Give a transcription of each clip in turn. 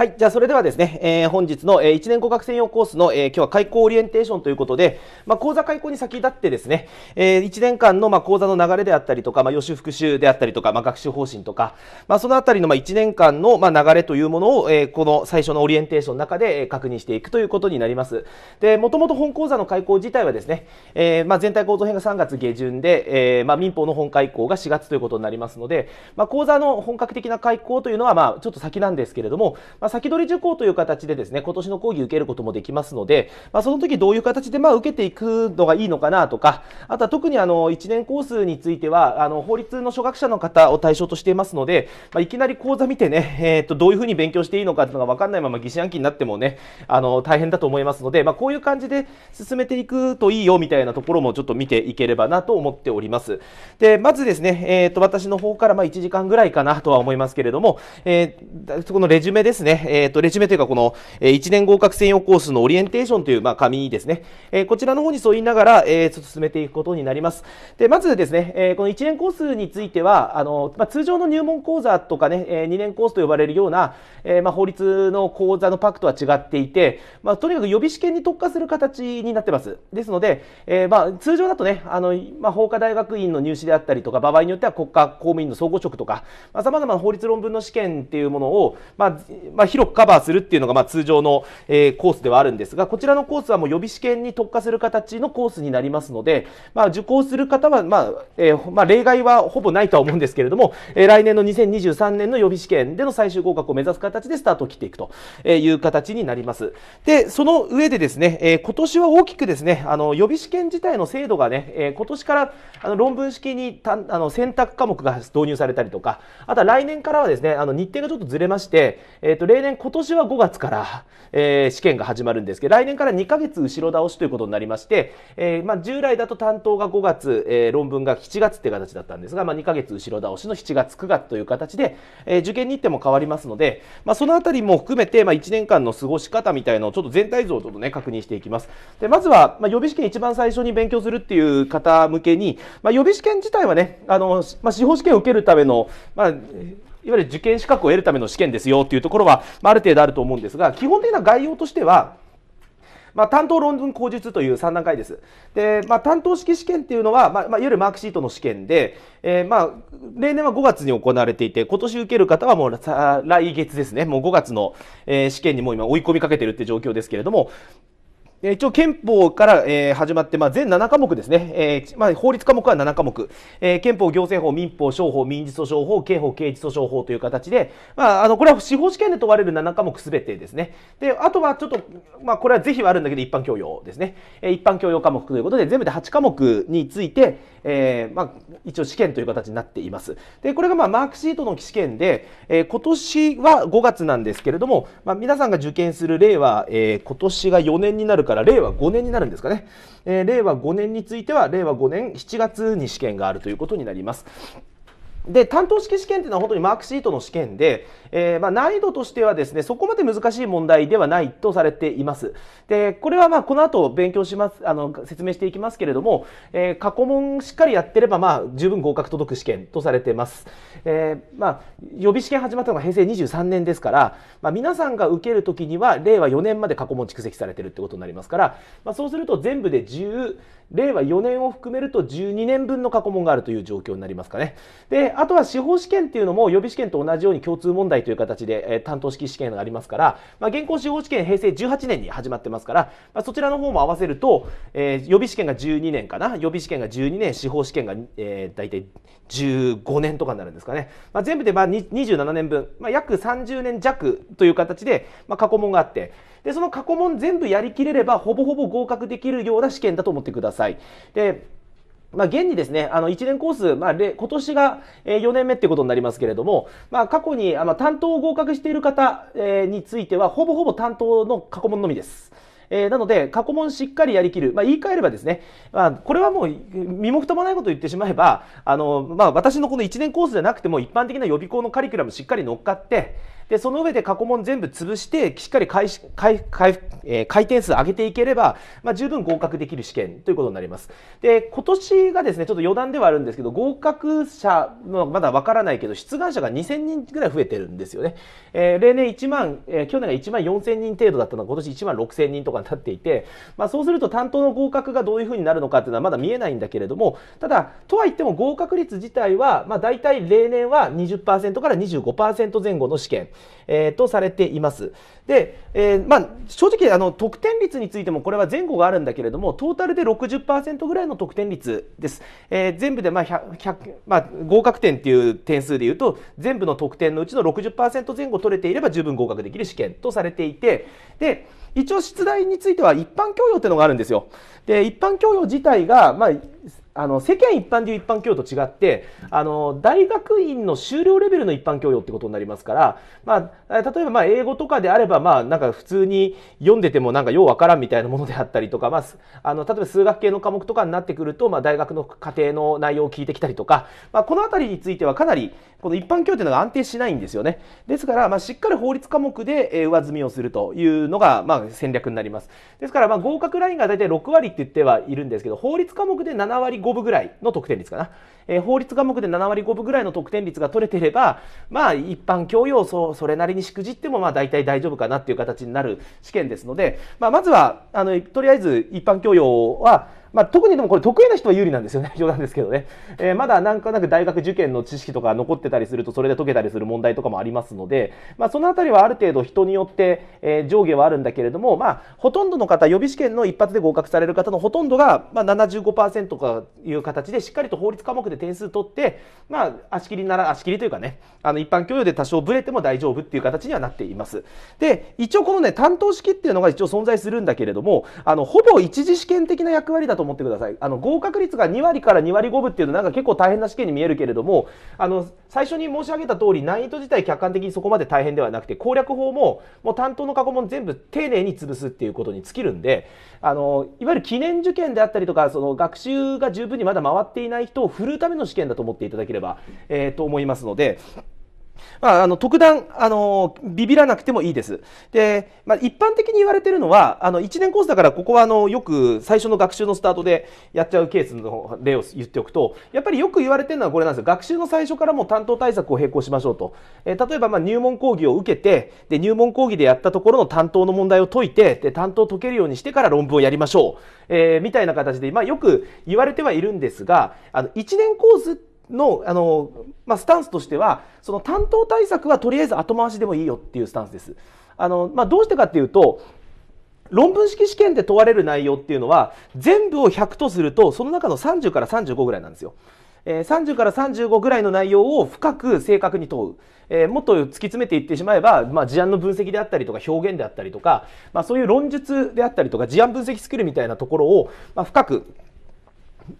はい。じゃあ、それではですね、えー、本日の、えー、1年語学専用コースの、えー、今日は開講オリエンテーションということで、まあ、講座開講に先立ってですね、えー、1年間の、まあ、講座の流れであったりとか、まあ、予習復習であったりとか、まあ、学習方針とか、まあ、そのあたりの、まあ、1年間の、まあ、流れというものを、えー、この最初のオリエンテーションの中で、えー、確認していくということになります。で、もともと本講座の開講自体はですね、えー、まあ、全体構造編が3月下旬で、えー、まあ、民法の本開講が4月ということになりますので、まあ、講座の本格的な開講というのは、まあ、ちょっと先なんですけれども、まあ先取り受講という形でですね、今年の講義受けることもできますので、まあ、その時どういう形でまあ受けていくのがいいのかなとか、あとは特にあの1年コースについては、あの法律の初学者の方を対象としていますので、まあ、いきなり講座見てね、えっ、ー、とどういうふうに勉強していいのかっていうのが分かんないまま疑心暗鬼になってもね、あの大変だと思いますので、まあ、こういう感じで進めていくといいよみたいなところもちょっと見ていければなと思っております。で、まずですね、えっ、ー、と私の方からま1時間ぐらいかなとは思いますけれども、えー、このレジュメですね、えー、と、レジュメというかこの、えー、1年合格専用コースのオリエンテーションという、まあ、紙ですね、えー、こちらの方に言いながら、えー、進めていくことになります。で、まずですね、えー、この1年コースについては、あの、まあ、通常の入門講座とかね、えー、2年コースと呼ばれるような、えー、まあ、法律の講座のパックとは違っていて、まあ、とにかく予備試験に特化する形になってます。ですので、えー、まあ、通常だとね、あの、まあ、法科大学院の入試であったりとか、場合によっては国家公務員の総合職とか、まあ、様々な法律論文の試験っていうものを、ままあまあ、広くカバーするっていうのが、まあ、通常の、えー、コースではあるんですが、こちらのコースはもう予備試験に特化する形のコースになりますので、まあ、受講する方は、まあ、えー、まあ、例外はほぼないとは思うんですけれども、えー、来年の2023年の予備試験での最終合格を目指す形でスタートを切っていくという形になります。で、その上でですね、えー、今年は大きくですね、あの、予備試験自体の制度がね、えー、今年からあの論文式にたあの選択科目が導入されたりとか、あとは来年からはですね、あの、日程がちょっとずれまして、えー、と、例年今年は5月から、えー、試験が始まるんですけど、来年から2ヶ月後ろ倒しということになりまして、えー、まあ、従来だと担当が5月、えー、論文が7月って形だったんですが、まあ、2ヶ月後ろ倒しの7月、9月という形で、え受験日程も変わりますので、まあ、そのあたりも含めて、まあ、1年間の過ごし方みたいのをちょっと全体像をちょっとね、確認していきます。で、まずは、ま予備試験一番最初に勉強するっていう方向けに、ま予備試験自体はね、あの、ま司法試験を受けるための、まあ、いわゆる受験資格を得るための試験ですよっていうところは、まあ、ある程度あると思うんですが、基本的な概要としては、まあ、担当論文口述という3段階です。で、まあ、担当式試験っていうのは、まあ、まあ、いわゆるマークシートの試験で、えー、まあ、例年は5月に行われていて、今年受ける方はもう来月ですね、もう5月の、えー、試験にも今追い込みかけてるって状況ですけれども、一応憲法から、始まって、まあ、全7科目ですね、法律科目は7科目、憲法、行政法、民法、商法、民事訴訟法、刑法、刑事訴訟法という形で、まあ、あのこれは司法試験で問われる7科目すべてですねで、あとはちょっと、まあ、これは是非はあるんだけど、一般教養ですね、一般教養科目ということで、全部で8科目について、一応試験という形になっています。でこれが、まあ、マークシートの試験で、今年は5月なんですけれども、皆さんが受験する例は、今年が4年になるから令和5年になるんですかね、えー、令和5年については令和5年7月に試験があるということになります。で担当式試験っていうのは本当にマークシートの試験で、えー、まあ、難易度としてはですねそこまで難しい問題ではないとされています。でこれはまあこの後勉強しますあの説明していきますけれども、えー、過去問しっかりやってればまあ十分合格届く試験とされています。えー、まあ、予備試験始まったのが平成23年ですから、まあ、皆さんが受ける時には令和4年まで過去問蓄積されてるってことになりますから、まあ、そうすると全部で10令和4年を含めると12年分の過去問があるという状況になりますかね。で、あとは司法試験っていうのも予備試験と同じように共通問題という形で、えー、担当式試験がありますから、まあ、現行司法試験平成18年に始まってますから、まあ、そちらの方も合わせると、えー、予備試験が12年かな、予備試験が12年、司法試験が、えー、大体15年とかになるんですかね。まあ、全部でまあ27年分、まあ、約30年弱という形で、まあ、過去問があって、で、その過去問全部やりきれれば、ほぼほぼ合格できるような試験だと思ってください。で、まあ、現にですね、あの、1年コース、まあ、今年が4年目ってことになりますけれども、まあ、過去に、あ担当を合格している方については、ほぼほぼ担当の過去問のみです。えー、なので、過去問しっかりやりきる。まあ、言い換えればですね、まあ、これはもう、身も蓋もないことを言ってしまえば、あの、まあ、私のこの1年コースじゃなくても、一般的な予備校のカリキュラムしっかり乗っかって、でその上で過去問全部潰してしっかり回回回、えー、回転数上げていければ、まあ、十分合格できる試験ということになりますで今年がですねちょっと余談ではあるんですけど合格者のまだわからないけど出願者が2000人ぐらい増えてるんですよね、えー、例年1万、えー、去年が1万4000人程度だったのが今年1万6000人とかになっていて、まあ、そうすると担当の合格がどういうふうになるのかっていうのはまだ見えないんだけれどもただとはいっても合格率自体は、まあ、大体例年は20%から25%前後の試験えー、とされています。で、えー、まあ、正直あの得点率についてもこれは前後があるんだけれどもトータルで60%ぐらいの得点率です。えー、全部でまあ100 100、まあ、合格点っていう点数でいうと全部の得点のうちの60%前後取れていれば十分合格できる試験とされていてで一応出題については一般教養っていうのがあるんですよ。で一般教養自体が、まあ、あの世間一般でいう一般教養と違ってあの大学院の修了レベルの一般教養ってことになりますから、まあ、例えばまあ英語とかであれば、まあ、なんか普通に読んでてもなんかようわからんみたいなものであったりとか、まあ、あの例えば数学系の科目とかになってくると、まあ、大学の課程の内容を聞いてきたりとか、まあ、この辺りについてはかなりこの一般教養というのが安定しないんですよね。ですから、まあ、しっかり法律科目で上積みをするというのが、まあ戦略になります。ですから、まあ、合格ラインが大体6割って言ってはいるんですけど法律科目で7割5 5分ぐらいの得点率かな、えー、法律科目で7割5分ぐらいの得点率が取れてればまあ一般教養そそれなりにしくじってもまあ大体大丈夫かなっていう形になる試験ですので、まあ、まずはあのとりあえず一般教養はまあ、特にでもこれ得意な人は有利なんですよね。冗談ですけどね。えー、まだなんかなく大学受験の知識とか残ってたりすると、それで解けたりする問題とかもありますので、まあ、そのあたりはある程度人によって、えー、上下はあるんだけれども、まあ、ほとんどの方、予備試験の一発で合格される方のほとんどが、まあ、75%という形で、しっかりと法律科目で点数取って、まあ、足切りなら、足切りというかね、あの、一般教養で多少ブレても大丈夫っていう形にはなっています。で、一応このね、担当式っていうのが一応存在するんだけれども、あの、ほぼ一次試験的な役割だとと思ってください。あの、合格率が2割から2割5分っていうのなんか結構大変な試験に見えるけれども、あの、最初に申し上げた通り、難易度自体客観的にそこまで大変ではなくて、攻略法も、もう担当の過去問全部丁寧に潰すっていうことに尽きるんで、あの、いわゆる記念受験であったりとか、その学習が十分にまだ回っていない人を振るうための試験だと思っていただければ、えー、と思いますので、まあ、あの特段あのビビらなくてもいいです。で、まあ、一般的に言われてるのはあの1年コースだからここはあのよく最初の学習のスタートでやっちゃうケースの例を言っておくとやっぱりよく言われてるのはこれなんですよ学習の最初からも担当対策を並行しましょうと、えー、例えばま入門講義を受けてで入門講義でやったところの担当の問題を解いてで担当を解けるようにしてから論文をやりましょう、えー、みたいな形で、まあ、よく言われてはいるんですがあの1年コースってのあの、まあ、スタンスとしてはその担当対策はとりあえず後回しでもいいよっていうスタンスです。あのまあ、どうしてかっていうと論文式試験で問われる内容っていうのは全部を100とするとその中の30から35ぐらいなんですよ。えー、30から35ぐらいの内容を深く正確に問う、えー、もっと突き詰めていってしまえば、まあ、事案の分析であったりとか表現であったりとか、まあ、そういう論述であったりとか事案分析スキルみたいなところを、まあ、深く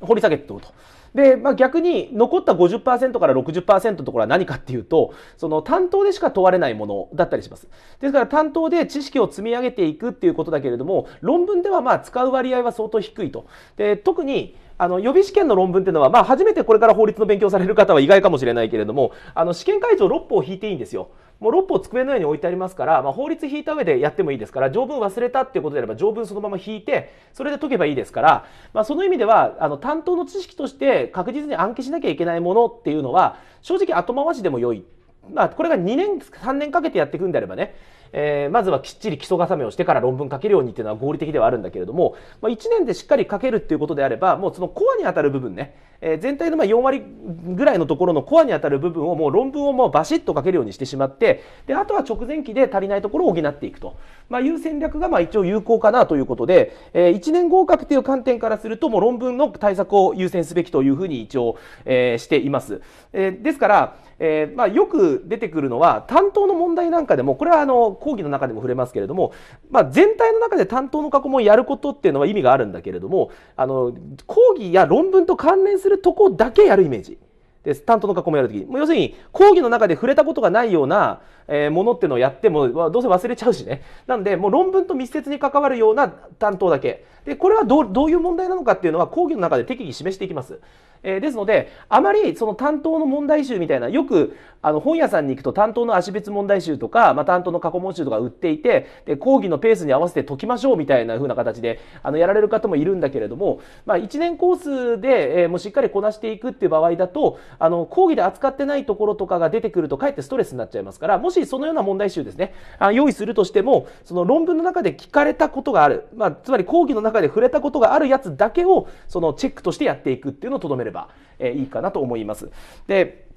掘り下げておうと。で、まあ、逆に残った50%から60%のところは何かっていうとその担当でしか問われないものだったりしますですから担当で知識を積み上げていくっていうことだけれども論文ではまあ使う割合は相当低いとで特にあの予備試験の論文っていうのは、まあ、初めてこれから法律の勉強される方は意外かもしれないけれどもあの試験会場6歩を引いていいんですよ。もう6本机のように置いてありますから、まあ、法律引いた上でやってもいいですから条文忘れたっていうことであれば条文そのまま引いてそれで解けばいいですから、まあ、その意味ではあの担当の知識として確実に暗記しなきゃいけないものっていうのは正直後回しでも良い。まあ、これが2年3年かけてやっていくんであればねえー、まずはきっちり基礎重ねをしてから論文書けるようにっていうのは合理的ではあるんだけれども、まあ、1年でしっかり書けるっていうことであれば、もうそのコアに当たる部分ね、えー、全体のま4割ぐらいのところのコアに当たる部分をもう論文をもうバシッと書けるようにしてしまって、で、あとは直前期で足りないところを補っていくと、まあ、いう戦略がま一応有効かなということで、えー、1年合格っていう観点からすると、もう論文の対策を優先すべきというふうに一応、えしています。えですから、えー、まあ、よく出てくるのは担当の問題なんかでもこれはあの講義の中でも触れますけれども、まあ、全体の中で担当の過去問やることっていうのは意味があるんだけれどもあの講義や論文と関連するとこだけやるイメージ。です。担当の過去問やるとき。要するに、講義の中で触れたことがないような、えー、ものっていうのをやっても、どうせ忘れちゃうしね。なんで、もう論文と密接に関わるような担当だけ。で、これはどどういう問題なのかっていうのは、講義の中で適宜示していきます。えー、ですのであまりその担当の問題集みたいなよくあの本屋さんに行くと担当の足別問題集とか、まあ、担当の過去問集とか売っていてで講義のペースに合わせて解きましょうみたいな風な形であのやられる方もいるんだけれども、まあ、1年コースで、えー、もうしっかりこなしていくっていう場合だとあの講義で扱ってないところとかが出てくるとかえってストレスになっちゃいますからもしそのような問題集ですねあ用意するとしてもその論文の中で聞かれたことがある、まあ、つまり講義の中で触れたことがあるやつだけをそのチェックとしてやっていくっていうのをとどめるれば、えいいかなと思います。で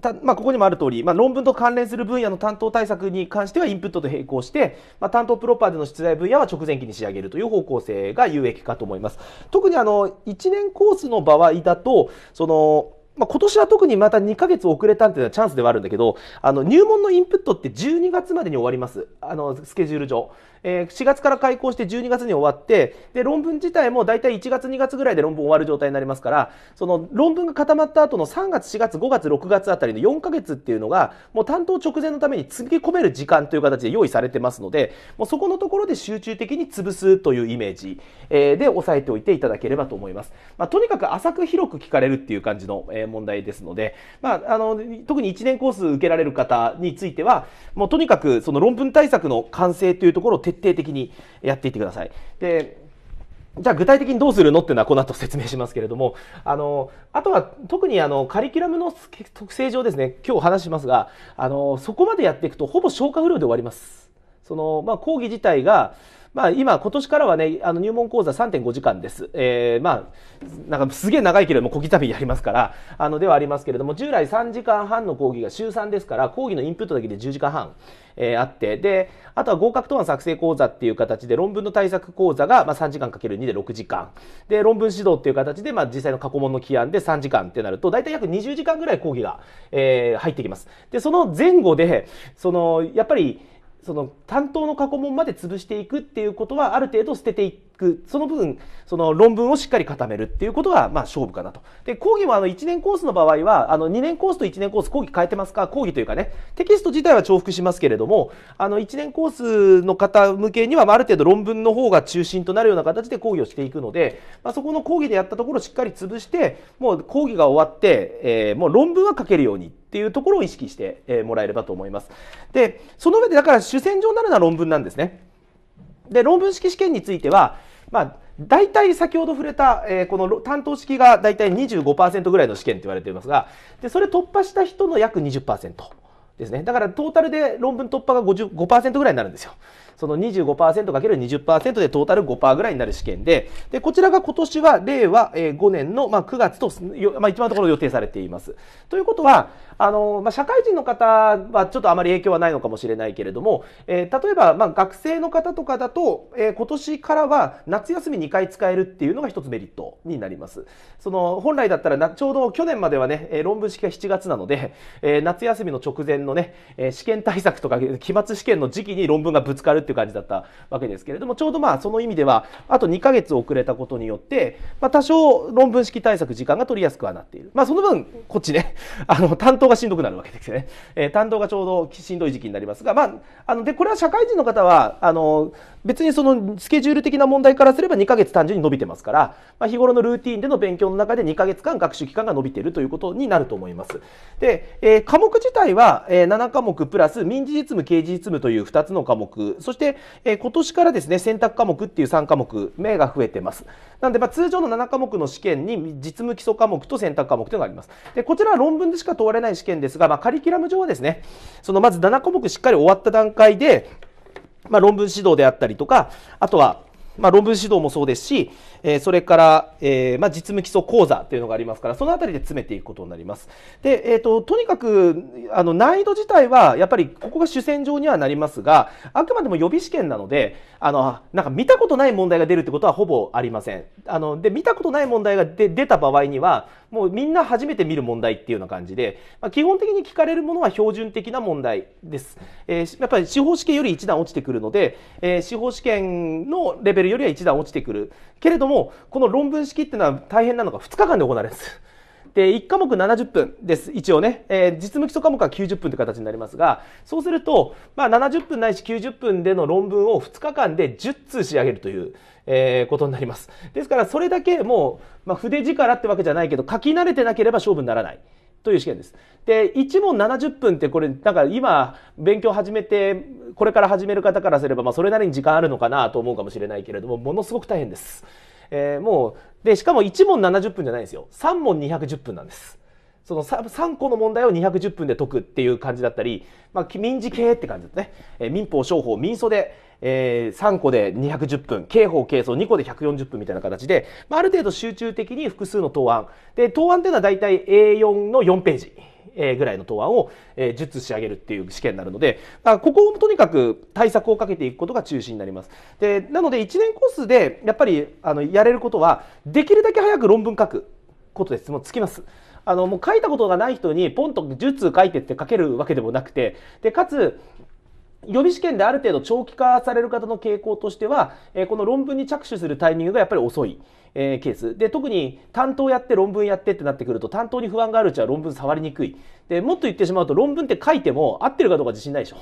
たまあ、ここにもある通り、まあ、論文と関連する分野の担当対策に関してはインプットと並行して、まあ、担当プロパーでの出題分野は直前期に仕上げるという方向性が有益かと思います。特にあの1年コースの場合だとそのまあ、今年は特にまた2ヶ月遅れたっていうのはチャンスではあるんだけど、あの入門のインプットって12月までに終わります。あのスケジュール上。え4月から開校して12月に終わって、で、論文自体も大体1月2月ぐらいで論文終わる状態になりますから、その論文が固まった後の3月4月5月6月あたりの4ヶ月っていうのが、もう担当直前のためにつぎ込める時間という形で用意されてますので、もうそこのところで集中的に潰すというイメージ、えで押さえておいていただければと思います。まあ、とにかく浅く広く聞かれるっていう感じの、え問題ですので、まあ、あの、特に1年コース受けられる方については、もうとにかくその論文対策の完成というところを徹底的にやっていってください。でじゃあ具体的にどうするのっていうのはこの後説明しますけれども、あの、あとは特にあの、カリキュラムの特性上ですね、今日話しますが、あの、そこまでやっていくとほぼ消化不良で終わります。その、まあ、講義自体が、まあ、今、今年からはね、あの入門講座3.5時間です。えー、まあ、なんかすげえ長いけれども小刻みやりますから、あの、ではありますけれども、従来3時間半の講義が週3ですから、講義のインプットだけで10時間半、えー、あって、で、あとは合格答案作成講座っていう形で、論文の対策講座が、まあ、3時間かける2で6時間。で、論文指導っていう形で、まあ、実際の過去問の起案で3時間ってなると、大体約20時間ぐらい講義が、えー、入ってきます。で、その前後で、その、やっぱり、その担当の過去問まで潰していくっていうことはある程度捨てていってくその分その論文をしっかり固めるっていうことがまあ勝負かなと。で講義もあの1年コースの場合はあの2年コースと1年コース講義変えてますか講義というかねテキスト自体は重複しますけれどもあの1年コースの方向けにはある程度論文の方が中心となるような形で講義をしていくので、まあ、そこの講義でやったところをしっかり潰してもう講義が終わって、えー、もう論文は書けるようにっていうところを意識してもらえればと思います。でその上でだから主戦場になるのは論文なんですね。で論文式試験についてはまあ、大体先ほど触れた、えー、この担当式が大体25%ぐらいの試験って言われていますがでそれ突破した人の約20%。ですね。だからトータルで論文突破が55%ぐらいになるんですよ。その 25%×20% でトータル5%ぐらいになる試験で、で、こちらが今年は令和5年の、まあ、9月と、まあ、一番ところ予定されています。ということは、あの、まあ、社会人の方はちょっとあまり影響はないのかもしれないけれども、えー、例えば、まあ、学生の方とかだと、えー、今年からは夏休み2回使えるっていうのが一つメリットになります。その、本来だったらな、ちょうど去年まではね、論文式が7月なので、えー、夏休みの直前ののね、え試験対策とか期末試験の時期に論文がぶつかるっていう感じだったわけですけれどもちょうどまあその意味ではあと2ヶ月遅れたことによって、まあ、多少論文式対策時間が取りやすくはなっているまあその分こっちねあの担当がしんどくなるわけですよね、え担当がちょうどしんどい時期になりますがまああのでこれは社会人の方はあの別にそのスケジュール的な問題からすれば2ヶ月単純に伸びてますから、まあ、日頃のルーティンでの勉強の中で2ヶ月間学習期間が伸びているということになると思います。で、えー、科目自体は、えー、7科目プラス民事実務、刑事実務という2つの科目、そして、えー、今年からですね、選択科目っていう3科目目が増えてます。なので、まあ、通常の7科目の試験に実務基礎科目と選択科目というのがあります。で、こちらは論文でしか問われない試験ですが、まあ、カリキュラム上はですね、そのまず7科目しっかり終わった段階で、まあ、論文指導であったりとか、あとは、まあ、論文指導もそうですし、えー、それから、えー、まあ、実務基礎講座というのがありますから、そのあたりで詰めていくことになります。で、えっ、と、とにかく、あの、難易度自体は、やっぱりここが主戦場にはなりますが、あくまでも予備試験なので、あの、なんか見たことない問題が出るってことはほぼありません。あの、で、見たことない問題が出た場合には、もうみんな初めて見る問題っていうような感じで、まあ、基本的に聞かれるものは標準的な問題です。えー、やっぱり司法試験より一段落ちてくるので、えー、司法試験のレベルよりは一段落ちてくる。けれどももこの論文式っていうのは大変なのが2日間で行われます。で1科目70分です一応ね、えー、実務基礎科目は90分という形になりますがそうすると、まあ、70分ないし90分での論文を2日間で10通仕上げるという、えー、ことになりますですからそれだけもう、まあ、筆力ってわけじゃないけど書き慣れてなければ勝負にならない。という試験です。で、1問70分ってこれ、なんか今、勉強始めて、これから始める方からすれば、まあ、それなりに時間あるのかなと思うかもしれないけれども、ものすごく大変です。えー、もう、で、しかも1問70分じゃないんですよ。3問210分なんです。その 3, 3個の問題を210分で解くっていう感じだったり、まあ、民事系って感じですね。えー、民法、商法、民訴で、えー、3個で210分、刑法、刑訴2個で140分みたいな形で、まあ、ある程度集中的に複数の答案。で、答案っていうのは大体 A4 の4ページ。えー、ぐらいの答案を、えー、1仕上げるっていう試験になるので、まあ、ここをとにかく対策をかけていくことが中心になります。でなので1年コースでやっぱりあのやれることはできるだけ早く論文書くことです。もうつきます。あのもう書いたことがない人にポンと術書いてって書けるわけでもなくてでかつ予備試験である程度長期化される方の傾向としては、えこの論文に着手するタイミングがやっぱり遅い。えー、ケースで特に担当やって論文やってってなってくると担当に不安があるうちは論文触りにくいでもっと言ってしまうと論文って書いても合ってるかどうか自信ないでしょ。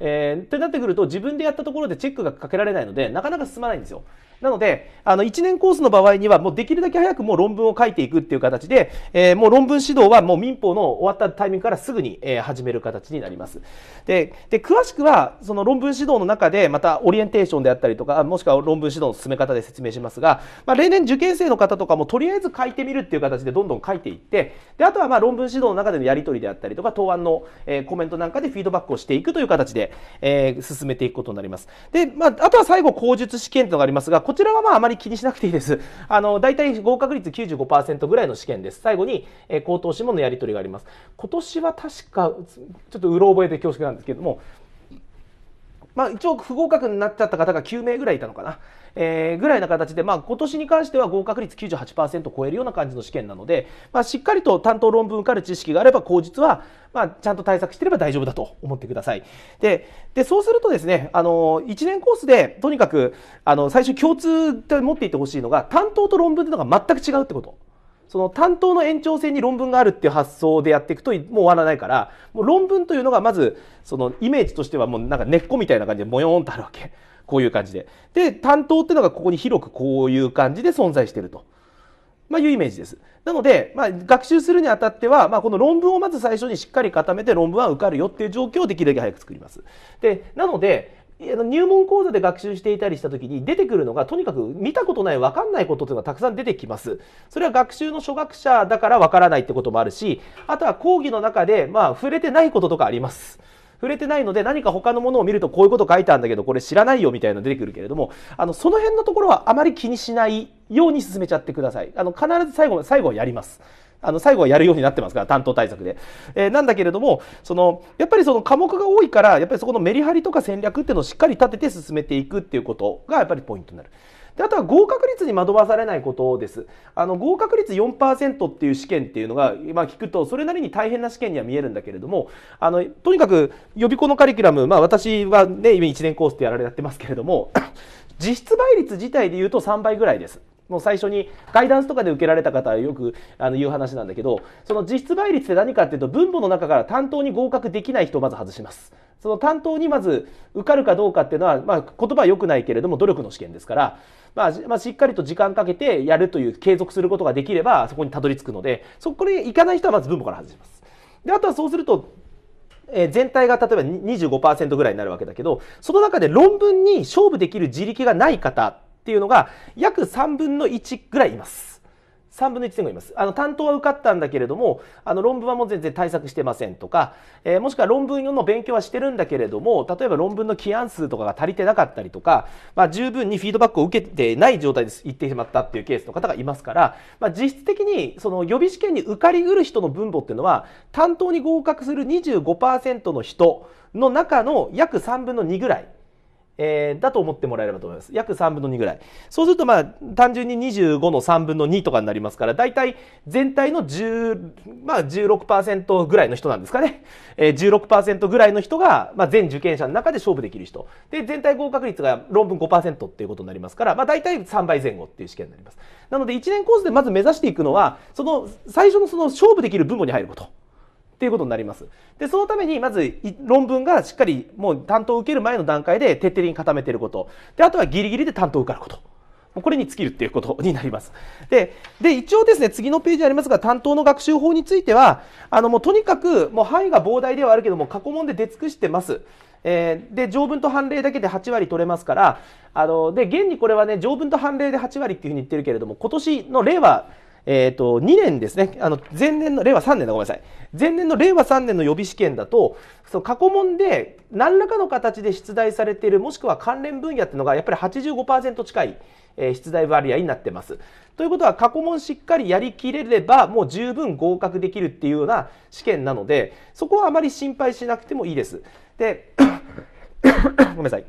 えー、ってなってくると自分でやったところでチェックがかけられないのでなかなか進まないんですよ。なのであの1年コースの場合にはもうできるだけ早くもう論文を書いていくっていう形で、えー、もう論文指導はもう民法の終わったタイミングからすぐに、えー、始める形になります。でで詳しくはその論文指導の中でまたオリエンテーションであったりとかもしくは論文指導の進め方で説明しますが、まあ、例年受験生の方とかもとりあえず書いてみるっていう形でどんどん書いていってであとはまあ論文指導の中でのやり取りであったりとか答案の、えー、コメントなんかでフィードバックをしていくという形で、えー、進めていくことになります。で、まあ、あとは最後口述試験というのがありますがこちらはまああまり気にしなくていいです。あの、大体合格率95%ぐらいの試験です。最後に、えー、高等志望のやり取りがあります。今年は確か、ちょっとうろ覚えで恐縮なんですけども、まあ、一応不合格になっちゃった方が9名ぐらいいたのかな。えー、ぐらいな形で、まあ、今年に関しては合格率98%を超えるような感じの試験なので、まあ、しっかりと担当論文受かる知識があれば、口実は、まあ、ちゃんと対策してれば大丈夫だと思ってください。で、でそうするとですね、あの、1年コースで、とにかく、あの、最初共通で持っていてほしいのが、担当と論文というのが全く違うってこと。その担当の延長線に論文があるっていう発想でやっていくともう終わらないからもう論文というのがまずそのイメージとしてはもうなんか根っこみたいな感じでもよーんとあるわけこういう感じで。で、担当っていうのがここに広くこういう感じで存在してると。まあ、いうイメージです。なので、まあ、学習するにあたっては、まあ、この論文をまず最初にしっかり固めて論文は受かるよっていう状況をできるだけ早く作ります。で、なので、入門講座で学習していたりした時に出てくるのがとにかく見たことない分かんないことというのがたくさん出てきますそれは学習の初学者だから分からないってこともあるしあとは講義の中でまあ触れてないこととかあります触れてないので何か他のものを見るとこういうこと書いてあるんだけどこれ知らないよみたいなの出てくるけれどもあのその辺のところはあまり気にしないように進めちゃってください。あの必ず最後最後はやります。あの最後はやるようになってますから担当対策で、えー、なんだけれどもそのやっぱりその科目が多いからやっぱりそこのメリハリとか戦略っていうのをしっかり立てて進めていくっていうことがやっぱりポイントになる。であとは合格率に惑わされないことですあの合格率4%っていう試験っていうのが、ま聞くとそれなりに大変な試験には見えるんだけれどもあのとにかく予備校のカリキュラム、まあ、私はね今1年コースってやられやってますけれども 実質倍率自体で言うと3倍ぐらいです。もう最初にガイダンスとかで受けられた方はよくあの言う話なんだけどその実質倍率って何かっていうと分母の中から担当に合格できない人をまず外しますその担当にまず受かるかどうかっていうのは、まあ、言葉は良くないけれども努力の試験ですからまあ、まあ、しっかりと時間かけてやるという継続することができればそこにたどり着くのでそこに行かない人はまず分母から外します。であとはそうするとえ全体が例えば25%ぐらいになるわけだけどその中で論文に勝負できる自力がない方っていうのが約3分の1ぐらいいます。3分の1前後います。あの、担当は受かったんだけれども、あの、論文はもう全然対策してませんとか、えー、もしくは論文の勉強はしてるんだけれども、例えば論文の起案数とかが足りてなかったりとか、まあ、十分にフィードバックを受けてない状態で行ってしまったっていうケースの方がいますから、まあ、実質的に、その予備試験に受かりうる人の分母っていうのは、担当に合格する25%の人の中の約3分の2ぐらい。えー、だと思ってもらえればと思います。約3分の2ぐらい。そうするとまあ単純に25の3分の2とかになりますから、大体全体の10、まあ16%ぐらいの人なんですかね。えー、16%ぐらいの人が、まあ、全受験者の中で勝負できる人。で、全体合格率が論文5%っていうことになりますから、まあ大体3倍前後っていう試験になります。なので1年コースでまず目指していくのは、その最初のその勝負できる分母に入ること。っていうことになります。で、そのためにまず論文がしっかりもう担当を受ける前の段階で徹底的に固めていること。で、あとはギリギリで担当を受かること。これに尽きるっていうことになります。で、で、一応ですね、次のページありますが、担当の学習法については、あの、もうとにかく、もう範囲が膨大ではあるけども、過去問で出尽くしてます。えー、で、条文と判例だけで8割取れますから、あの、で、現にこれはね、条文と判例で8割っていうふうに言ってるけれども、今年の令和、えっ、ー、と、2年ですね。あの、前年の、令和3年だ、ごめんなさい。前年の令和3年の予備試験だと、その過去問で何らかの形で出題されている、もしくは関連分野っていうのが、やっぱり85%近い、え出題割合になってます。ということは、過去問しっかりやりきれれば、もう十分合格できるっていうような試験なので、そこはあまり心配しなくてもいいです。で、ごめんなさい。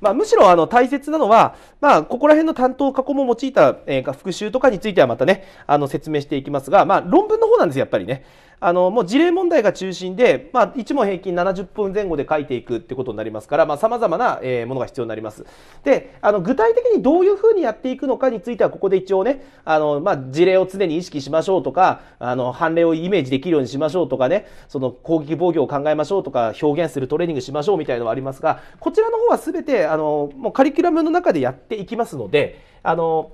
まあ、むしろあの大切なのは、まあ、ここら辺の担当過去も用いた、えー、復習とかについてはまたねあの説明していきますが、まあ、論文の方なんですやっぱりね。あのもう事例問題が中心で、まあ、1問平均70分前後で書いていくってことになりますからさまざ、あ、まな、えー、ものが必要になります。であの具体的にどういうふうにやっていくのかについてはここで一応ねあの、まあ、事例を常に意識しましょうとかあの判例をイメージできるようにしましょうとかねその攻撃防御を考えましょうとか表現するトレーニングしましょうみたいなのはありますがこちらの方は全てあのもうカリキュラムの中でやっていきますのであの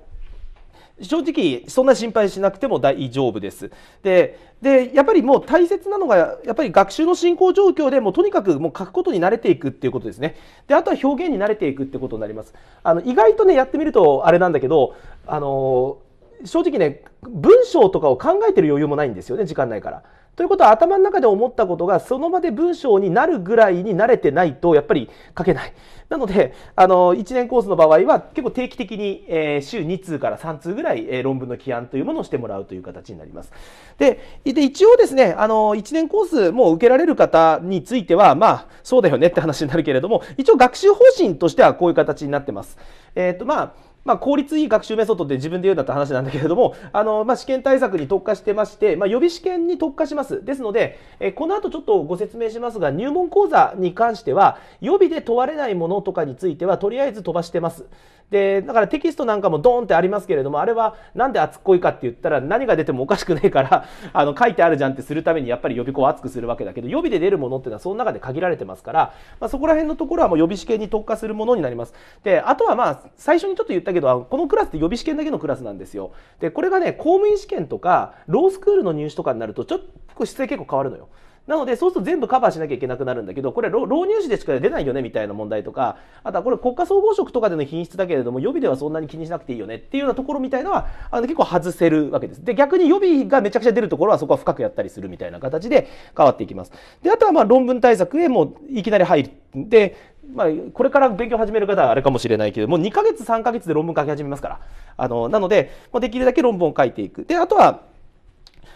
正直そんな心配しなくても大丈夫です。ででやっぱりもう大切なのがやっぱり学習の進行状況でもうとにかくもう書くことに慣れていくっていうことですね。であとは表現に慣れていくってことになります。あの意外とねやってみるとあれなんだけどあの正直ね文章とかを考えてる余裕もないんですよね時間ないから。ということは頭の中で思ったことがその場で文章になるぐらいに慣れてないとやっぱり書けない。なので、あの、1年コースの場合は結構定期的に、えー、週2通から3通ぐらい、えー、論文の起案というものをしてもらうという形になります。で、で一応ですね、あの、1年コースも受けられる方については、まあ、そうだよねって話になるけれども、一応学習方針としてはこういう形になってます。えっ、ー、と、まあ、まあ、効率いい学習メソッドって自分で言うんだった話なんだけれども、あの、まあ、試験対策に特化してまして、まあ、予備試験に特化します。ですので、えこの後ちょっとご説明しますが、入門講座に関しては、予備で問われないものとかについては、とりあえず飛ばしてます。で、だからテキストなんかもドーンってありますけれども、あれはなんで熱っこいかって言ったら何が出てもおかしくないから、あの、書いてあるじゃんってするためにやっぱり予備校を熱くするわけだけど、予備で出るものっていうのはその中で限られてますから、まあ、そこら辺のところはもう予備試験に特化するものになります。で、あとはまあ、最初にちょっと言ったけど、このクラスって予備試験だけのクラスなんですよ。で、これがね、公務員試験とか、ロースクールの入試とかになると、ちょっと姿勢結構変わるのよ。なので、そうすると全部カバーしなきゃいけなくなるんだけど、これ、老入試でしか出ないよね、みたいな問題とか、あとはこれ、国家総合職とかでの品質だけれども、予備ではそんなに気にしなくていいよねっていうようなところみたいなのは、あの結構外せるわけです。で、逆に予備がめちゃくちゃ出るところは、そこは深くやったりするみたいな形で変わっていきます。で、あとはまあ論文対策へもいきなり入る。で、まあ、これから勉強始める方はあれかもしれないけど、もう2ヶ月、3ヶ月で論文書き始めますから。あの、なので、できるだけ論文を書いていく。で、あとは、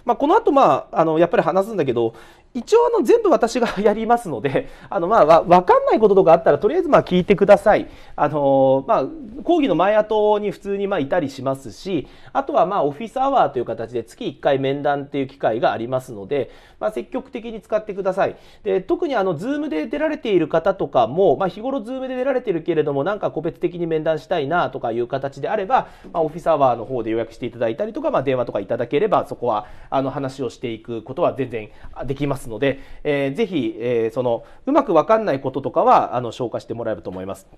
まあ、この後、まあ、あの、やっぱり話すんだけど、一応あの全部私がやりますので、あのまあわかんないこととかあったらとりあえずまあ聞いてください。あのまあ講義の前後に普通にまあいたりしますし、あとはまあオフィスアワーという形で月1回面談っていう機会がありますので、まあ、積極的に使ってください。で特にあの Zoom で出られている方とかも、まあ、日頃 Zoom で出られてるけれどもなんか個別的に面談したいなとかいう形であれば、まあ、オフィスアワーの方で予約していただいたりとか、まあ、電話とかいただければそこはあの話をしていくことは全然できますので、えー、ぜひ、えー、そのうまく分かんないこととかはあの消化してもらえると思います。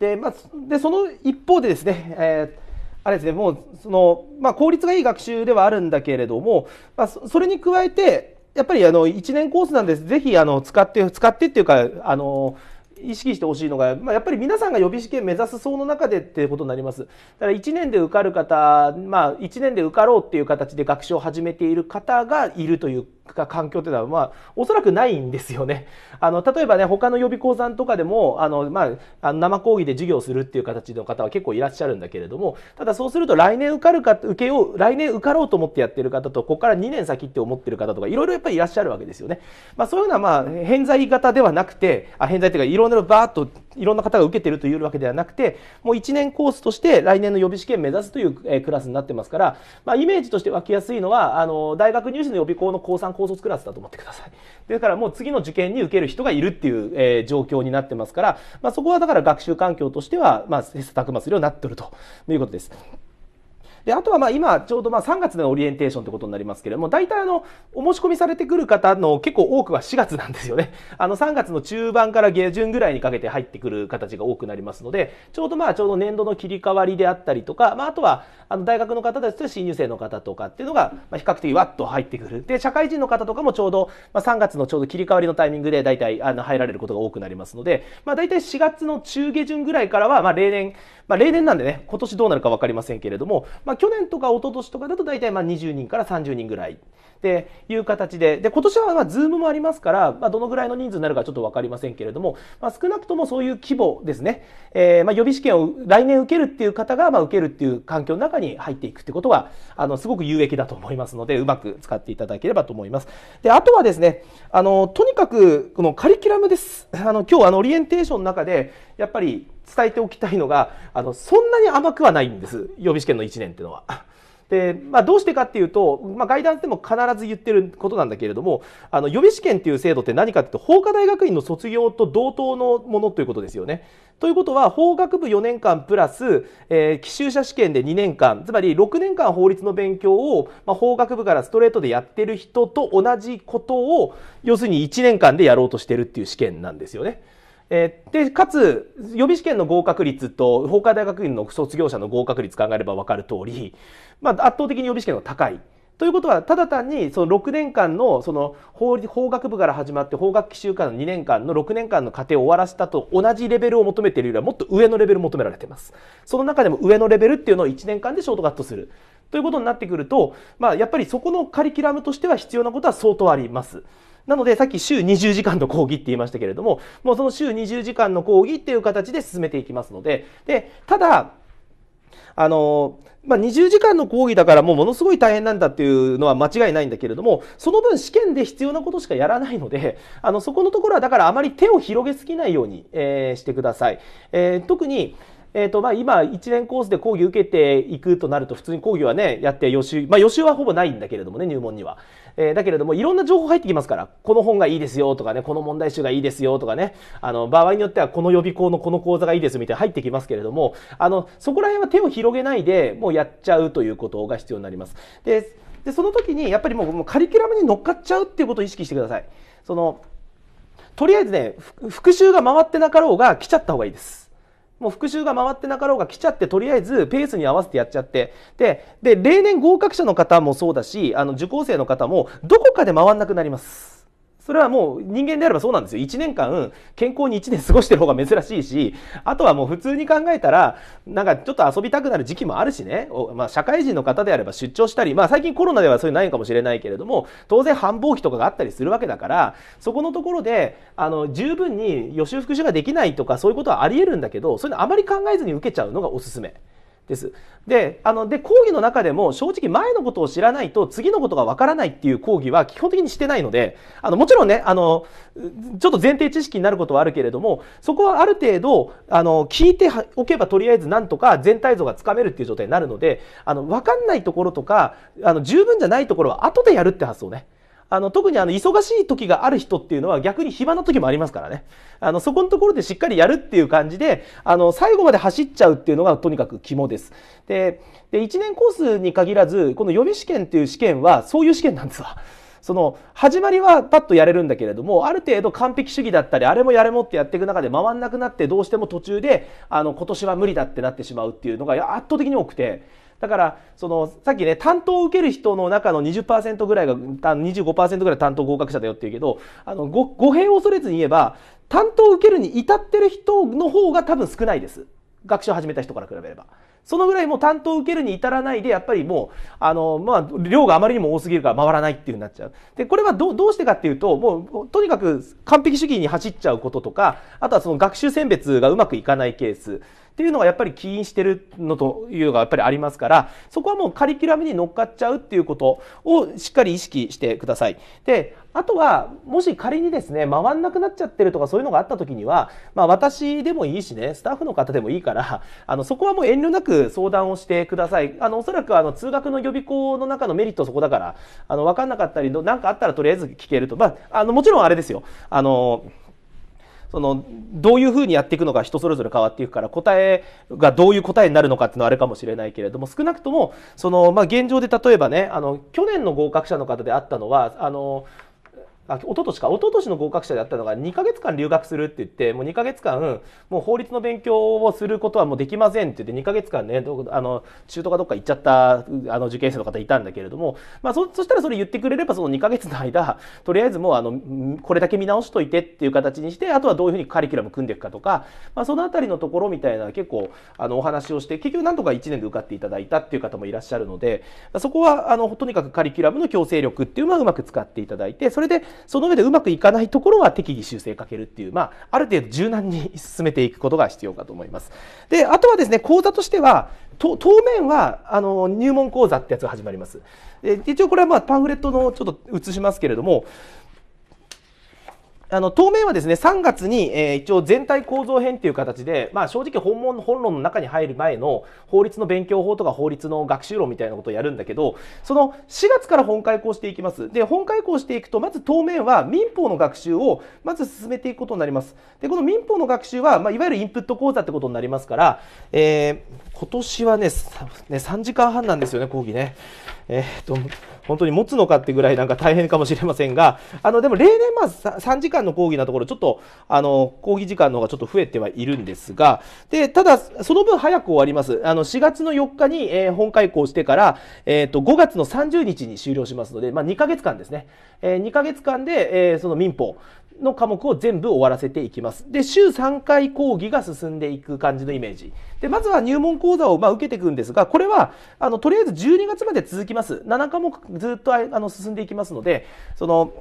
で,、まあ、でその一方でですね、えーあれですねもうその、まあ、効率がいい学習ではあるんだけれども、まあ、それに加えてやっぱりあの1年コースなんですぜひあの使って使ってっていうかあの意識してほしいのが、まあ、やっぱり皆さんが予備試験目指す層の中でっていうことになります。だから1年で受かる方、まあ、1年で受かろうっていう形で学習を始めている方がいるという環境ていうのは、まあ、おそらくないんですよね。あの例えばね他の予備校さんとかでもあの、まあ、生講義で授業するっていう形の方は結構いらっしゃるんだけれどもただそうすると来年受かるか受けよう来年受かろうと思ってやってる方とここから2年先って思ってる方とかいろいろやっぱりいらっしゃるわけですよね。まあ、そういうのはまあ偏在型ではなくてあ偏在っていうかいろんなバーッといろんな方が受けてるというわけではなくて、もう1年コースとして来年の予備試験目指すという、えクラスになってますから、まあ、イメージとして湧きやすいのは、あの、大学入試の予備校の高3高卒クラスだと思ってください。ですからもう次の受験に受ける人がいるっていう、えー、状況になってますから、まあ、そこはだから学習環境としては、まあ、切磋琢磨するようになってるということです。で、あとはまあ今ちょうどまあ3月のオリエンテーションってことになりますけれども、大体あの、お申し込みされてくる方の結構多くは4月なんですよね。あの3月の中盤から下旬ぐらいにかけて入ってくる形が多くなりますので、ちょうどまあちょうど年度の切り替わりであったりとか、まああとはあの大学の方たちと新入生の方とかっていうのが比較的わっと入ってくる。で、社会人の方とかもちょうど、まあ、3月のちょうど切り替わりのタイミングで大体あの入られることが多くなりますので、まあ大体4月の中下旬ぐらいからは、まあ例年、まあ例年なんでね、今年どうなるかわかりませんけれども、まあ去年とか一昨年とかだと大体まあ20人から30人ぐらいっていう形で、で、今年はま Zoom もありますから、まあ、どのぐらいの人数になるかちょっとわかりませんけれども、まあ、少なくともそういう規模ですね、えー、まあ予備試験を来年受けるっていう方がまあ受けるっていう環境の中に入っていくってことは、あの、すごく有益だと思いますので、うまく使っていただければと思います。で、あとはですね、あの、とにかく、このカリキュラムです。あの、今日あの、オリエンテーションの中で、やっぱり、伝えておきたいのがあのそんなに甘くはないんです予備試験の1年っていうのは。でまあ、どうしてかっていうと、まあ、ガイダンスでも必ず言ってることなんだけれどもあの予備試験っていう制度って何かっていうと法科大学院の卒業と同等のものということですよね。ということは法学部4年間プラス、えー、奇襲者試験で2年間つまり6年間法律の勉強を、まあ、法学部からストレートでやってる人と同じことを要するに1年間でやろうとしてるっていう試験なんですよね。えー、でかつ予備試験の合格率と法科大学院の卒業者の合格率考えれば分かる通り、まあ、圧倒的に予備試験が高い。ということはただ単にその6年間のその法法学部から始まって法学期習間の2年間の6年間の過程を終わらせたと同じレベルを求めているよりはもっと上のレベル求められています。その中でも上のレベルっていうのを1年間でショートカットする。ということになってくると、まあ、やっぱりそこのカリキュラムとしては必要なことは相当あります。なので、さっき週20時間の講義って言いましたけれども、もうその週20時間の講義っていう形で進めていきますので、で、ただ、あの、まあ、20時間の講義だからもうものすごい大変なんだっていうのは間違いないんだけれども、その分試験で必要なことしかやらないので、あの、そこのところはだからあまり手を広げすぎないように、えー、してください。えー、特に、えっ、ー、と、まあ、今、1年コースで講義受けていくとなると、普通に講義はね、やって予習、まあ、予習はほぼないんだけれどもね、入門には。えー、だけれども、いろんな情報入ってきますから、この本がいいですよとかね、この問題集がいいですよとかね、あの、場合によっては、この予備校のこの講座がいいですみたいな入ってきますけれども、あの、そこら辺は手を広げないで、もうやっちゃうということが必要になります。で、でその時に、やっぱりもう、もうカリキュラムに乗っかっちゃうっていうことを意識してください。その、とりあえずね、復習が回ってなかろうが来ちゃった方がいいです。もう復習が回ってなかろうが来ちゃってとりあえずペースに合わせてやっちゃってでで例年合格者の方もそうだしあの受講生の方もどこかで回んなくなります。それはもう人間であればそうなんですよ。1年間、健康に1年過ごしてる方が珍しいし、あとはもう普通に考えたら、なんかちょっと遊びたくなる時期もあるしね、まあ、社会人の方であれば出張したり、まあ最近コロナではそういうのないかもしれないけれども、当然繁忙期とかがあったりするわけだから、そこのところで、あの、十分に予習復習ができないとかそういうことはあり得るんだけど、そういうのあまり考えずに受けちゃうのがおすすめ。です。で、あの、で、講義の中でも正直前のことを知らないと次のことがわからないっていう講義は基本的にしてないので、あの、もちろんね、あの、ちょっと前提知識になることはあるけれども、そこはある程度、あの、聞いておけばとりあえずなんとか全体像がつかめるっていう状態になるので、あの、わかんないところとか、あの、十分じゃないところは後でやるって発想ね。あの、特にあの、忙しい時がある人っていうのは逆に暇な時もありますからね。あの、そこのところでしっかりやるっていう感じで、あの、最後まで走っちゃうっていうのがとにかく肝です。で、で、1年コースに限らず、この予備試験っていう試験はそういう試験なんですわ。その始まりはパッとやれるんだけれどもある程度完璧主義だったりあれもやれもってやっていく中で回んなくなってどうしても途中であの今年は無理だってなってしまうっていうのが圧倒的に多くてだからそのさっきね担当を受ける人の中の20%ぐらいが25%ぐらい担当合格者だよっていうけどあの語弊を恐れずに言えば担当を受けるに至ってる人の方が多分少ないです。学習を始めた人から比べれば。そのぐらいもう担当を受けるに至らないで、やっぱりもう、あの、まあ、量があまりにも多すぎるから回らないっていうになっちゃう。で、これはどうしてかっていうと、もう、とにかく完璧主義に走っちゃうこととか、あとはその学習選別がうまくいかないケース。っていうのがやっぱり起因してるのというのがやっぱりありますからそこはもうカリキュラムに乗っかっちゃうっていうことをしっかり意識してください。であとはもし仮にですね回んなくなっちゃってるとかそういうのがあった時には、まあ、私でもいいしねスタッフの方でもいいからあのそこはもう遠慮なく相談をしてくださいあのおそらくあの通学の予備校の中のメリットそこだからあのわかんなかったり何かあったらとりあえず聞けると、まあ、あのもちろんあれですよあのそのどういうふうにやっていくのか人それぞれ変わっていくから答えがどういう答えになるのかっていうのはあれかもしれないけれども少なくともその、まあ、現状で例えばねあの去年の合格者の方であったのはあのあ、一昨年か、一昨年の合格者であったのが2ヶ月間留学するって言って、もう2ヶ月間、もう法律の勉強をすることはもうできませんって言って、2ヶ月間ね、あの、中途かどっか行っちゃった、あの、受験生の方いたんだけれども、まあ、そ、そしたらそれ言ってくれれば、その2ヶ月の間、とりあえずもう、あの、これだけ見直しといてっていう形にして、あとはどういうふうにカリキュラム組んでいくかとか、まあ、そのあたりのところみたいな結構、あの、お話をして、結局何とか1年で受かっていただいたっていう方もいらっしゃるので、そこは、あの、とにかくカリキュラムの強制力っていうのはうまく使っていただいて、それで、その上でうまくいかないところは適宜修正かけるっていう、まあ、ある程度柔軟に進めていくことが必要かと思います。で、あとはですね、講座としては、と当面はあの入門講座ってやつが始まります。で一応これはまあパンフレットのちょっと写しますけれども、あの当面はですね3月に、えー、一応全体構造編という形で、まあ、正直本門本論の中に入る前の法律の勉強法とか法律の学習論みたいなことをやるんだけどその4月から本開講していきますで本開講していくとまず当面は民法の学習をまず進めていくことになりますでこの民法の学習は、まあ、いわゆるインプット講座ってことになりますから、えー、今年はねね3時間半なんですよね講義ね。えー、っと本当に持つのかってぐらいなんか大変かもしれませんがあのでも例年まあ3時間間の講義のところ、ちょっと、あの、講義時間の方がちょっと増えてはいるんですが、で、ただ、その分早く終わります。あの、4月の4日に、えー、本開講してから、えっ、ー、と、5月の30日に終了しますので、まあ、2ヶ月間ですね。えー、2ヶ月間で、えー、その民法、の科目を全部終わらせていきます。で、週3回講義が進んでいく感じのイメージ。で、まずは入門講座をまあ受けていくんですが、これは、あの、とりあえず12月まで続きます。7科目ずっとあの進んでいきますので、その、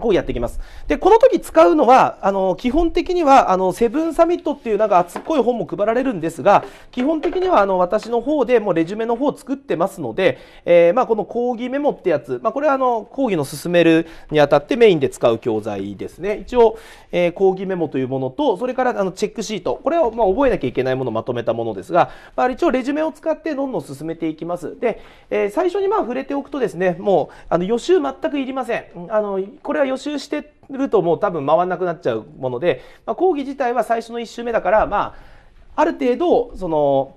こうやっていきます。で、この時使うのは、あの、基本的には、あの、セブンサミットっていうなんか熱っこい本も配られるんですが、基本的には、あの、私の方でもうレジュメの方を作ってますので、えー、まあ、この講義メモってやつ、まあ、これはあの、講義の進めるにあたってメインで使う教材ですね。一応、えー、講義メモというものと、それからあの、チェックシート。これをまあ、覚えなきゃいけないものをまとめたものですが、まあ、一応レジュメを使ってどんどん進めていきます。で、えー、最初にまあ、触れておくとですね、もう、あの、予習全くいりません。あの、これはから予習してるともう多分回らなくなっちゃうもので、まあ、講義自体は最初の1週目だから、まあ、ある程度その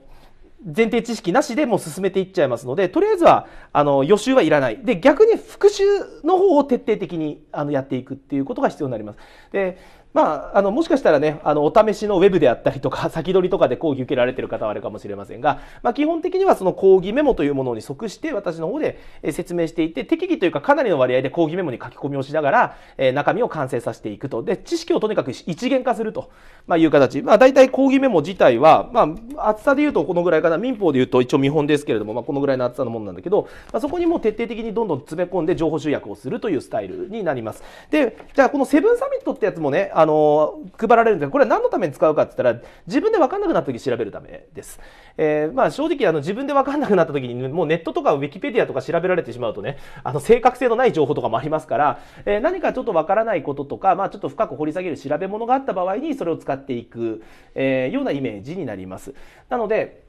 前提知識なしでもう進めていっちゃいますのでとりあえずはあの予習はいらないで逆に復習の方を徹底的にあのやっていくっていうことが必要になります。でまあ、あのもしかしたらねあのお試しのウェブであったりとか 先取りとかで講義受けられてる方はあれかもしれませんが、まあ、基本的にはその講義メモというものに即して私の方で説明していて適宜というかかなりの割合で講義メモに書き込みをしながら、えー、中身を完成させていくとで知識をとにかく一元化すると、まあ、いう形、まあ、大体講義メモ自体は、まあ、厚さでいうとこのぐらいかな民法でいうと一応見本ですけれども、まあ、このぐらいの厚さのものなんだけど、まあ、そこにもう徹底的にどんどん詰め込んで情報集約をするというスタイルになります。でじゃあこのセブンサミットってやつもねあの配られるんですこれは何のために使うかって言ったら自分で分かんなくなった時調べるためです。えー、まあ、正直あの自分で分かんなくなった時にもうネットとかウィキペディアとか調べられてしまうとねあの正確性のない情報とかもありますから、えー、何かちょっと分からないこととか、まあ、ちょっと深く掘り下げる調べ物があった場合にそれを使っていく、えー、ようなイメージになります。なので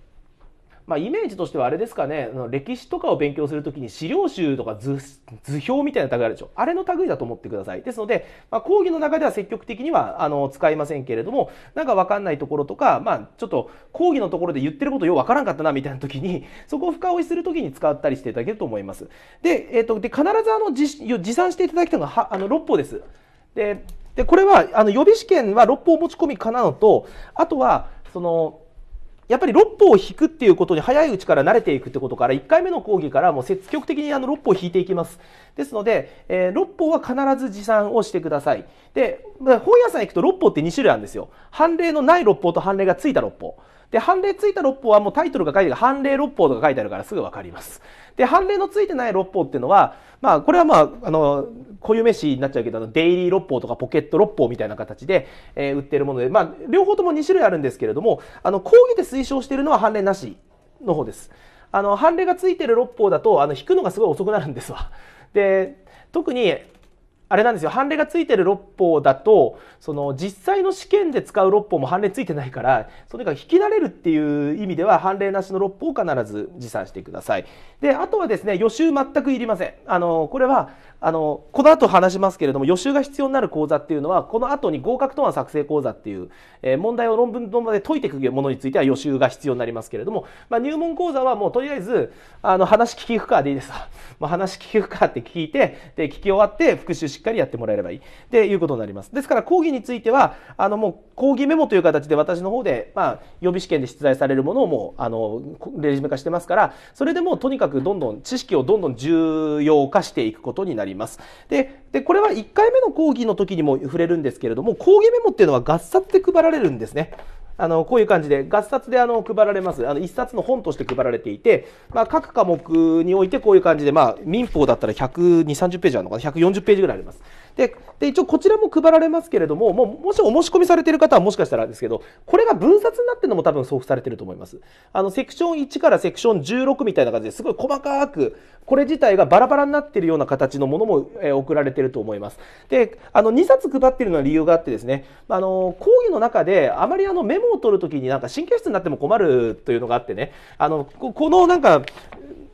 まあ、イメージとしてはあれですかね、歴史とかを勉強するときに資料集とか図表みたいな類あるでしょ。あれの類だと思ってください。ですので、まあ、講義の中では積極的にはあの使いませんけれども、なんかわかんないところとか、まあ、ちょっと講義のところで言ってることようわからんかったなみたいなときに、そこを深追いするときに使ったりしていただけると思います。で、えっ、ー、と、で、必ずあの持、持参していただきたいのがは、あの、6歩です。で、でこれは、あの、予備試験は6歩持ち込みかなのと、あとは、その、やっぱり六歩を引くっていうことに早いうちから慣れていくってことから1回目の講義からもう積極的にあの六歩を引いていきますですので、えー、六歩は必ず持参をしてくださいで本屋さん行くと六歩って2種類あるんですよ判例のない六歩と判例がついた六歩で、判例ついた六法はもうタイトルが書いてる、判例六法とか書いてあるからすぐ分かります。で、判例のついてない六法っていうのは、まあ、これはまあ、あの、固有名詞になっちゃうけど、デイリー六法とかポケット六法みたいな形で、えー、売ってるもので、まあ、両方とも2種類あるんですけれども、あの、講義で推奨しているのは判例なしの方です。あの、判例がついてる六法だと、あの、引くのがすごい遅くなるんですわ。で、特に、あれなんですよ判例がついてる六法だとその実際の試験で使う六法も判例ついてないからそれが引き慣れるっていう意味では判例なしの六法を必ず持参してください。であとはですね予習全くいりません。あのこれはあのこの後話しますけれども予習が必要になる講座っていうのはこの後に合格答案作成講座っていう、えー、問題を論文のまで解いていくものについては予習が必要になりますけれども、まあ、入門講座はもうとりあえずあの話聞き不可でいいですまあ、話聞き不可って聞いてで聞き終わって復習しっかりやってもらえればいいっていうことになりますですから講義についてはあのもう講義メモという形で私の方で、まあ、予備試験で出題されるものをもうあのレジュメ化してますからそれでもうとにかくどんどん知識をどんどん重要化していくことになりますります。で、でこれは1回目の講義の時にも触れるんですけれども、講義メモっていうのは合冊で配られるんですね。あのこういう感じで合冊であの配られますあの1冊の本として配られていて、まあ、各科目においてこういう感じで、まあ、民法だったら12030ページあるのかな140ページぐらいあります。でで一応こちらも配られますけれどももうもしお申し込みされている方はもしかしたらですけどこれが分冊になってるのも多分送付されてると思いますあのセクション1からセクション16みたいな感じですごい細かくこれ自体がバラバラになっているような形のものも、え送られてると思いますであの2冊配ってるのは理由があってですねあの講義の中であまりあのメモを取るときになんか神経質になっても困るというのがあってねあのこのなんか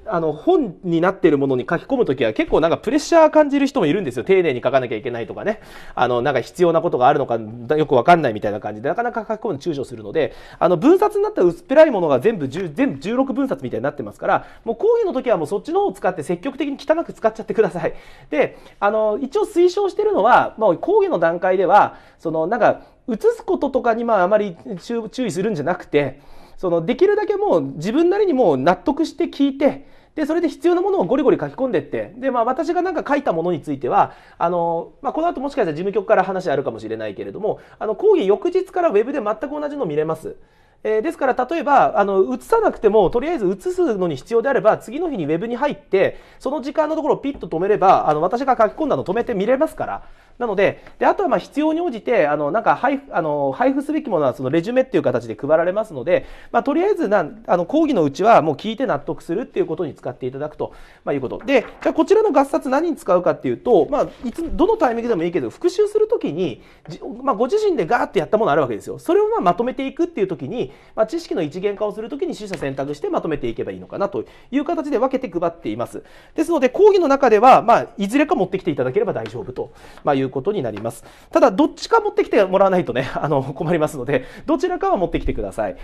あの本になってるものに書き込む時は結構なんかプレッシャー感じる人もいるんですよ丁寧に書かなきゃいけないとかねあのなんか必要なことがあるのかよく分かんないみたいな感じでなかなか書き込むの躊躇するのであの分冊になったら薄っぺらいものが全部10全部16分冊みたいになってますからもう講義の時はもうそっちの方を使って積極的に汚く使っちゃってください。であの一応推奨してるのは、まあ、講義の段階ではそのなんか移すこととかにまああまり注意するんじゃなくてそのできるだけもう自分なりにもう納得して聞いてで、それで必要なものをゴリゴリ書き込んでって、で、まあ私がなんか書いたものについては、あの、まあこの後もしかしたら事務局から話あるかもしれないけれども、あの講義翌日から web で全く同じの見れます。えー、ですから例えばあの映さなくてもとりあえず映すのに必要であれば次の日にウェブに入ってその時間のところをピッと止めればあの私が書き込んだの止めて見れますからなのでであとはま必要に応じてあのなんか配布あの配布すべきものはそのレジュメっていう形で配られますので、まあ、とりあえずなあの講義のうちはもう聞いて納得するっていうことに使っていただくと、まあ、いうことでじゃこちらの合冊何に使うかっていうと、まあ、いつどのタイミングでもいいけど復習する時に、まあ、ご自身でガーってやったものあるわけですよ。それをままとめていくっていう時に、ま知識の一元化をする時に取捨選択してまとめていけばいいのかなという形で分けて配っています。ですので講義の中では、まいずれか持ってきていただければ大丈夫と、まあいうことになります。ただ、どっちか持ってきてもらわないとね、あの、困りますので、どちらかは持ってきてください。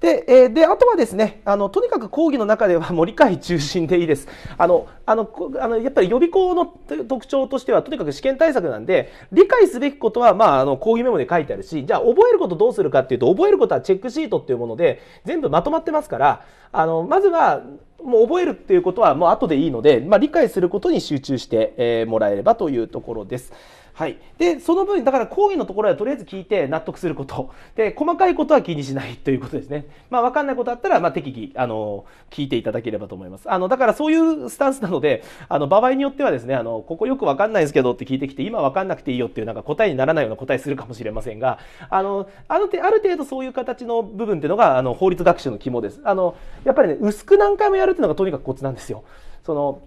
で、えー、で、あとはですね、あの、とにかく講義の中ではもう理解中心でいいです。あの、あの、あのやっぱり予備校の特徴としては、とにかく試験対策なんで、理解すべきことは、まあ、あの、講義メモで書いてあるし、じゃあ覚えることどうするかっていうと、覚えることはチェックシートっていうもので、全部まとまってますから、あの、まずは、もう覚えるっていうことはもう後でいいので、まあ、理解することに集中してもらえればというところです。はい、でその分、だから講義のところはとりあえず聞いて納得することで細かいことは気にしないということですね、まあ、分かんないことあったら、まあ、適宜あの聞いていただければと思いますあのだからそういうスタンスなのであの場合によってはですねあのここよく分かんないですけどって聞いてきて今分かんなくていいよっていうなんか答えにならないような答えするかもしれませんがあのあるある程度そういう形の部分っていうのがあの法律学習の肝ですあのやっぱりね薄く何回もやるっていうのがとにかくコツなんですよ。その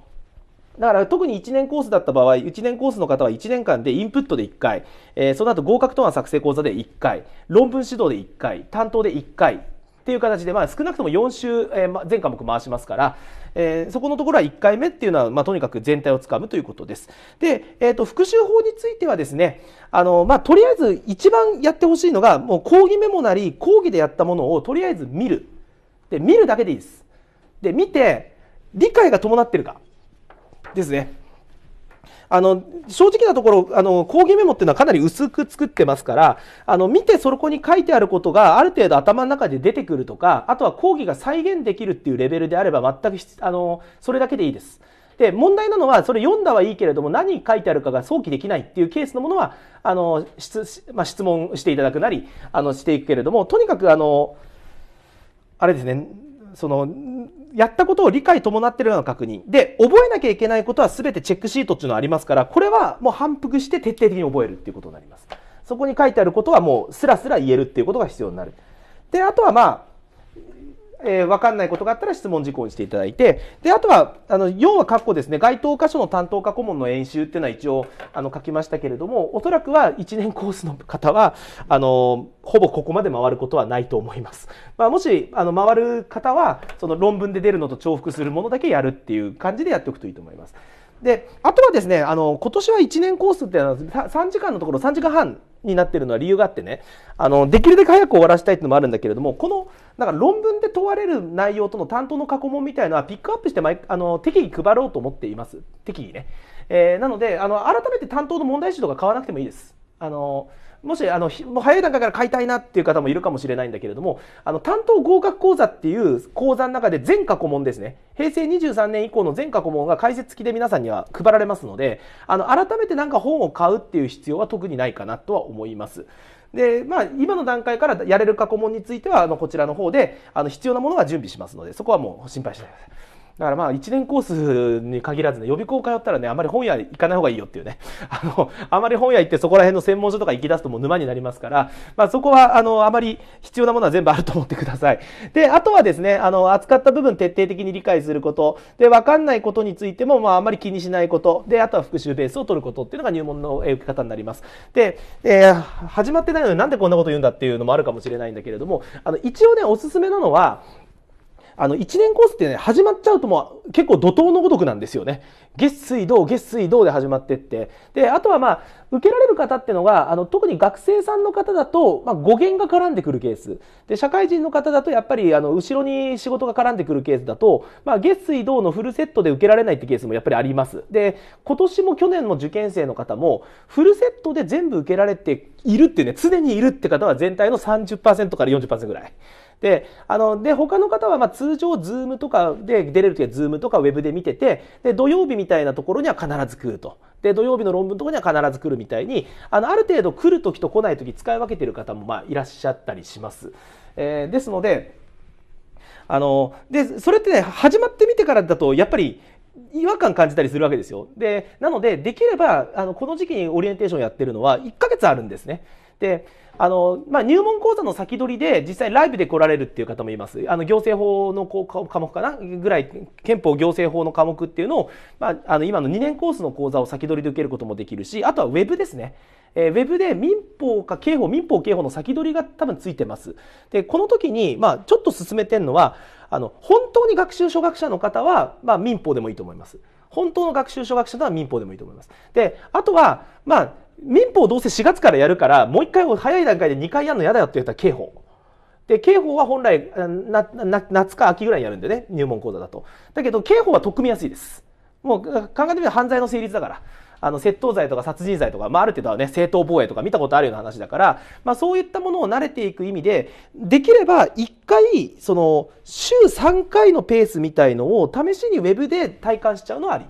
だから特に1年コースだった場合、1年コースの方は1年間でインプットで1回、えー、その後合格答案作成講座で1回、論文指導で1回、担当で1回、っていう形で、まあ、少なくとも4週、えー、全科目回しますから、えー、そこのところは1回目っていうのは、まあ、とにかく全体をつかむということです。で、えーと復習法についてはですねあの、まあ、とりあえず一番やってほしいのがもう講義メモなり講義でやったものをとりあえず見るで見るだけでいいです。で見て理解が伴ってるかですね。あの正直なところあの講義メモっていうのはかなり薄く作ってますからあの見てそこに書いてあることがある程度頭の中で出てくるとかあとは講義が再現できるっていうレベルであれば全くあのそれだけでいいです。で問題なのはそれ読んだはいいけれども何書いてあるかが想起できないっていうケースのものはあの質,、まあ、質問していただくなりあのしていくけれどもとにかくあのあれですねそのやったことを理解伴ってるような確認。で、覚えなきゃいけないことは全てチェックシートっていうのがありますから、これはもう反復して徹底的に覚えるっていうことになります。そこに書いてあることはもうスラスラ言えるっていうことが必要になる。で、あとはまあ、えー、かんないことがあったら質問事項にしていただいてであとはあの要は括弧ですね該当箇所の担当科顧問の演習っていうのは一応あの書きましたけれどもおそらくは1年コースの方はあのーほぼここまで回ることはないと思います。まあ、もしあの回る方はその論文で出るのと重複するものだけやるっていう感じでやっておくといいと思います。であとはですねあの今年は1年コースっていうのは3時間のところ3時間半になってるのは理由があってねあのできるだけ早く終わらせたいっていうのもあるんだけれどもこのなんか論文で問われる内容との担当の過去問みたいなのはピックアップしてあの適宜配ろうと思っています適宜ね、えー、なのであの改めて担当の問題集とか買わなくてもいいですあのもしあのもう早い段階から買いたいなっていう方もいるかもしれないんだけれどもあの担当合格講座っていう講座の中で全過去問ですね平成23年以降の全過去問が解説付きで皆さんには配られますのであの改めて何か本を買うっていう必要は特にないかなとは思います。でまあ、今の段階からやれる過去問についてはあのこちらの方であの必要なものは準備しますのでそこはもう心配してください。だからまあ1年コースに限らずね、予備校通ったらね、あまり本屋行かない方がいいよっていうね。あの、あまり本屋行ってそこら辺の専門書とか行き出すともう沼になりますから、まあそこは、あの、あまり必要なものは全部あると思ってください。で、あとはですね、あの、扱った部分徹底的に理解すること。で、わかんないことについても、まああまり気にしないこと。で、あとは復習ベースを取ることっていうのが入門の受け方になります。で、えー、始まってないのになんでこんなこと言うんだっていうのもあるかもしれないんだけれども、あの、一応ね、おすすめなのは、あの、1年コースってね、始まっちゃうともう結構怒涛のごとくなんですよね。月水道、月水道で始まってって。で、あとはまあ、受けられる方っていうのが、あの、特に学生さんの方だと、まあ、語源が絡んでくるケース。で、社会人の方だと、やっぱり、あの、後ろに仕事が絡んでくるケースだと、まあ、月水道のフルセットで受けられないってケースもやっぱりあります。で、今年も去年も受験生の方も、フルセットで全部受けられているってね、常にいるって方は全体の30%から40%ぐらい。で、あの、で、他の方はま通常ズームとかで出れる時は Zoom とか Web で見てて、で、土曜日みたいなところには必ず来ると。で、土曜日の論文とかには必ず来るみたいに、あの、ある程度来る時と来ない時使い分けてる方もまあいらっしゃったりします。えー、ですので、あの、で、それってね、始まってみてからだと、やっぱり、違和感感じたりするわけですよ。で、なので、できれば、あの、この時期にオリエンテーションやってるのは、1ヶ月あるんですね。、あのまあ、入門講座の先取りで実際ライブで来られるっていう方もいますあの行政法の科目かなぐらい憲法行政法の科目っていうのを、まあ、あの今の2年コースの講座を先取りで受けることもできるしあとはウェブですね、えー、ウェブで民法か刑法民法刑法の先取りが多分ついてますでこの時に、まあ、ちょっと進めてるのはあの本当に学習初学者の方は、まあ、民法でもいいと思います本当の学習初学者な民法でもいいと思います。で、あとは、まあ、民法どうせ4月からやるから、もう1回早い段階で2回やるの嫌だよって言ったら刑法。で、刑法は本来夏か秋ぐらいにやるんでね、入門講座だと。だけど、刑法は取っ組みやすいです。もう考えてみれば犯罪の成立だから。あの、窃盗罪とか殺人罪とか、まあ、ある程度はね、正当防衛とか見たことあるような話だから、まあ、そういったものを慣れていく意味で、できれば1回、その、週3回のペースみたいのを試しにウェブで体感しちゃうのはあり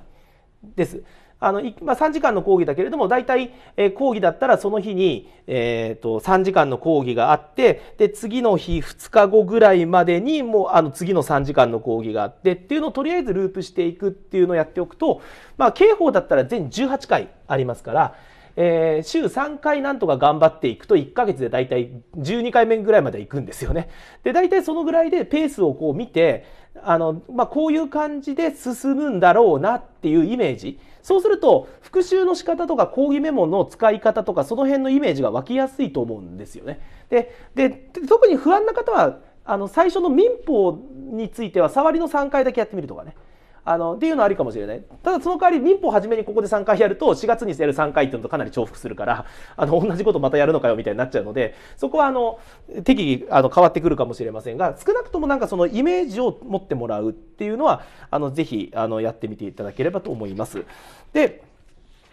です。あの、まあ、3時間の講義だけれども、大体、えー、講義だったらその日に、えっ、ー、と、3時間の講義があって、で、次の日2日後ぐらいまでに、もう、あの、次の3時間の講義があってっていうのをとりあえずループしていくっていうのをやっておくと、まあ、刑法だったら全18回ありますから、えー、週3回なんとか頑張っていくと1ヶ月でだいたい12回目ぐらいまで行くんですよね。で、だいたいそのぐらいでペースをこう見て、あの、まあ、こういう感じで進むんだろうなっていうイメージ。そうすると、復習の仕方とか講義メモの使い方とか、その辺のイメージが湧きやすいと思うんですよね。で、で、特に不安な方は、あの、最初の民法については、触りの3回だけやってみるとかね。あのっていうのはありかもしれないただその代わり民法はじめにここで3回やると4月にやる3回っていうのとかなり重複するから あの同じことまたやるのかよみたいになっちゃうのでそこはあの適宜あの変わってくるかもしれませんが少なくともなんかそのイメージを持ってもらうっていうのはあのぜひあのやってみていただければと思います。で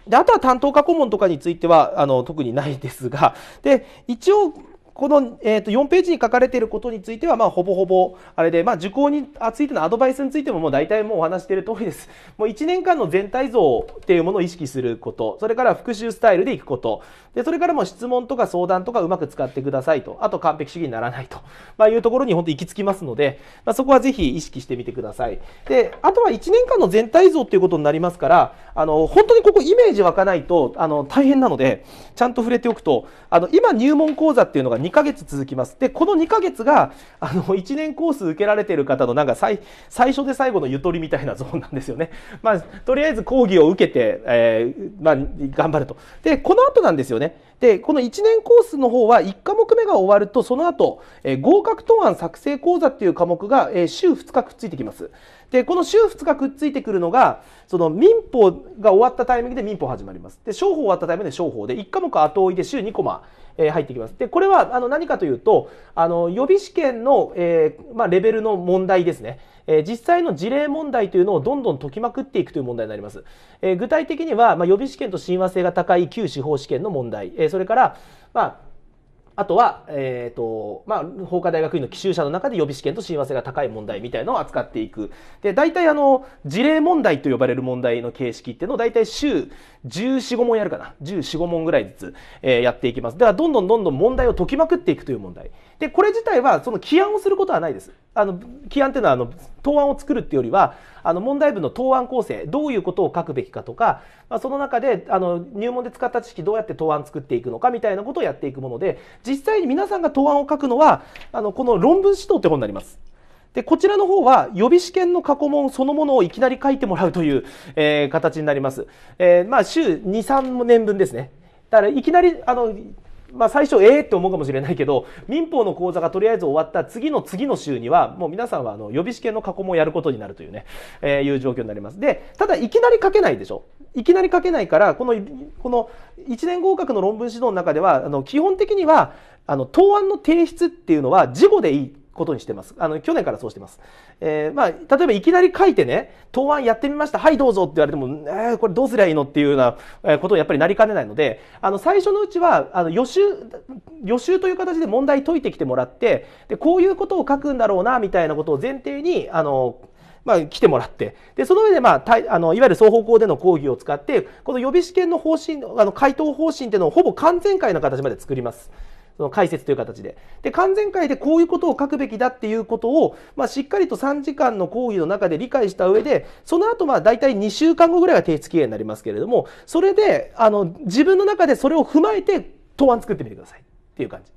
であとは担当課顧問とかについてはあの特にないですがで一応この、えー、と4ページに書かれていることについては、まあ、ほぼほぼあれで、まあ、受講についてのアドバイスについてももう大体もうお話している通りです。もう1年間の全体像っていうものを意識すること、それから復習スタイルでいくこと、でそれからも質問とか相談とかうまく使ってくださいと、あと完璧主義にならないと、まあ、いうところに本当行き着きますので、まあ、そこはぜひ意識してみてください。で、あとは1年間の全体像っていうことになりますから、あの本当にここイメージ湧かないとあの大変なので、ちゃんと触れておくと、あの今入門講座っていうのが2 2ヶ月続きます。で、この2ヶ月が、あの、1 年コース受けられてる方のなんか最、最初で最後のゆとりみたいなゾーンなんですよね。まあ、とりあえず講義を受けて、えー、まあ、頑張ると。で、この後なんですよね。で、この1年コースの方は1科目目が終わると、その後、えー、合格答案作成講座っていう科目が、えー、週2日くっついてきます。で、この週2日くっついてくるのが、その民法が終わったタイミングで民法始まります。で、商法終わったタイミングで商法で、1科目後追いで週2コマ、え入ってきます。で、これはあの何かというと、あの予備試験の、えーまあ、レベルの問題ですね。え実際の事例問題というのをどんどん解きまくっていくという問題になります。え具体的には、ま予備試験と親和性が高い旧司法試験の問題、えそれから、まああとは、えーとまあ、法科大学院の奇襲者の中で予備試験と親和性が高い問題みたいのを扱っていくで大体あの事例問題と呼ばれる問題の形式っていうのを大体週1415問やるかな1415問ぐらいずつ、えー、やっていきますではどんどんどんどん問題を解きまくっていくという問題でこれ自体はその起案をすることはないですあの起案っていうのはあの答案を作るっていうよりはあの問題文の答案構成どういうことを書くべきかとか、まあ、その中であの入門で使った知識どうやって答案作っていくのかみたいなことをやっていくもので実際に皆さんが答案を書くのはあのこの論文指導って本になります。でこちらの方は予備試験の過去問そのものをいきなり書いてもらうという、えー、形になります。えー、まあ週2、3年分ですね。だからいきなりあのまあ、最初ええー、って思うかもしれないけど民法の講座がとりあえず終わった次の次の週にはもう皆さんはあの予備試験の過去問やることになるというね、えー、いう状況になりますでただいきなり書けないでしょいきなり書けないからこのこの1年合格の論文指導の中ではあの基本的にはあの答案の提出っていうのは事後でいいことにしてます。あの、去年からそうしてます。えー、まあ、例えばいきなり書いてね、答案やってみました、はい、どうぞって言われても、えー、これどうすりゃいいのっていうようなことにやっぱりなりかねないので、あの、最初のうちは、あの、予習、予習という形で問題解いてきてもらって、で、こういうことを書くんだろうな、みたいなことを前提に、あの、まあ、来てもらってでその上で、まあ、たあのいわゆる双方向での講義を使ってこの予備試験の方針あの回答方針っていうのをほぼ完全解の形まで作ります。その解説という形で。で、完全会でこういうことを書くべきだっていうことを、まあ、しっかりと3時間の講義の中で理解した上で、その後、まあ、大体2週間後ぐらいが提出期限になりますけれども、それで、あの、自分の中でそれを踏まえて、答案作ってみてくださいっていう感じ。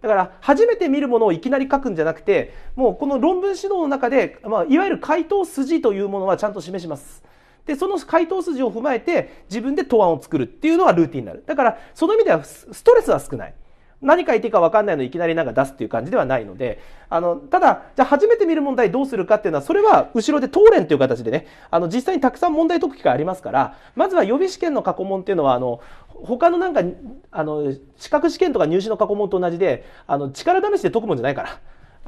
だから初めて見るものをいきなり書くんじゃなくてもうこの論文指導の中で、まあ、いわゆる回答筋というものはちゃんと示します。でその回答筋を踏まえて自分で答案を作るっていうのがルーティンになるだからその意味ではストレスは少ない。何書いていいか分かんないのいきなりなんか出すっていう感じではないのであのただじゃあ初めて見る問題どうするかっていうのはそれは後ろで答練という形でねあの実際にたくさん問題解く機会ありますからまずは予備試験の過去問っていうのはあの他のなんかあの資格試験とか入試の過去問と同じであの力試しで解くもんじゃないから。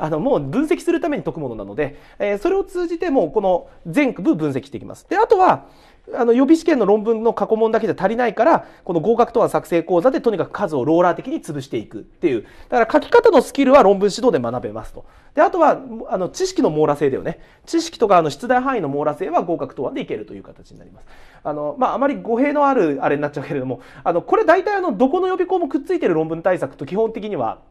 あのもう分析するために解くものなので、えー、それを通じてもうこの全部分析していきます。であとはあの予備試験の論文の過去問だけじゃ足りないからこの合格答案作成講座でとにかく数をローラー的に潰していくっていうだから書き方のスキルは論文指導で学べますとであとはあの知識の網羅性だよね知識とかあの出題範囲の網羅性は合格答案でいけるという形になりますあの、まあ、あまり語弊のあるあれになっちゃうけれどもあのこれ大体あのどこの予備校もくっついてる論文対策と基本的には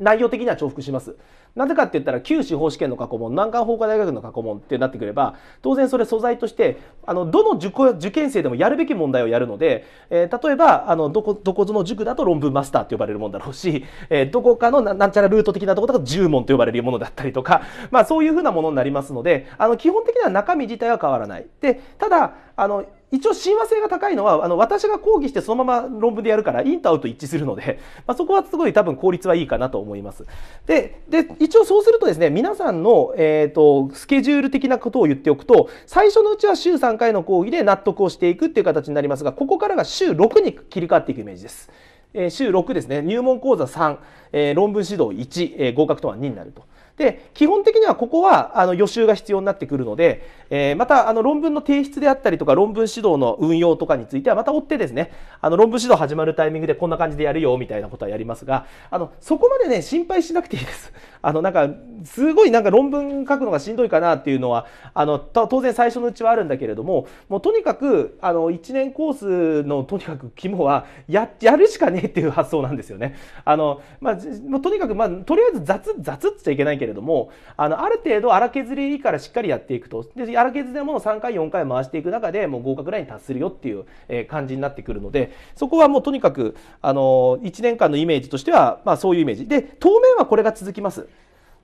内容的には重複します。なぜかって言ったら、旧司法試験の過去問、難関法科大学の過去問ってなってくれば、当然それ素材として、あの、どの受受験生でもやるべき問題をやるので、えー、例えば、あの、どこ、どこぞの塾だと論文マスターって呼ばれるもんだろうし、えー、どこかのなんちゃらルート的なところだと10問と呼ばれるものだったりとか、まあそういうふうなものになりますので、あの、基本的には中身自体は変わらない。で、ただ、あの、一応親和性が高いのはあの私が講義してそのまま論文でやるからインとアウト一致するので、まあ、そこはすごい多分効率はいいかなと思います。でで一応そうするとですね皆さんの、えーと、スケジュール的なことを言っておくと最初のうちは週3回の講義で納得をしていくっていう形になりますがここからが週6に切り替わっていくイメージです。えー、週6ですね入門講座3、えー、論文指導1、えー、合格とは2になると。で基本的にはここはあの予習が必要になってくるので、えー、またあの論文の提出であったりとか論文指導の運用とかについてはまた追ってですねあの論文指導始まるタイミングでこんな感じでやるよみたいなことはやりますがあのそこまでね心配しなくていいです。あのなんかすごいなんか論文書くのがしんどいかなっていうのはあの当然最初のうちはあるんだけれどももうとにかくあの1年コースのとにかく肝はややるしかねえっていう発想なんですよね。あのまあ、とにかく、まあ、とりあえず雑雑っちゃいけないけどれどもあのある程度荒削りからしっかりやっていくとで荒削りでものを3回4回回していく中でもう合格ラインに達するよっていう感じになってくるのでそこはもうとにかくあの1年間のイメージとしては、まあ、そういうイメージで当面はこれが続きます。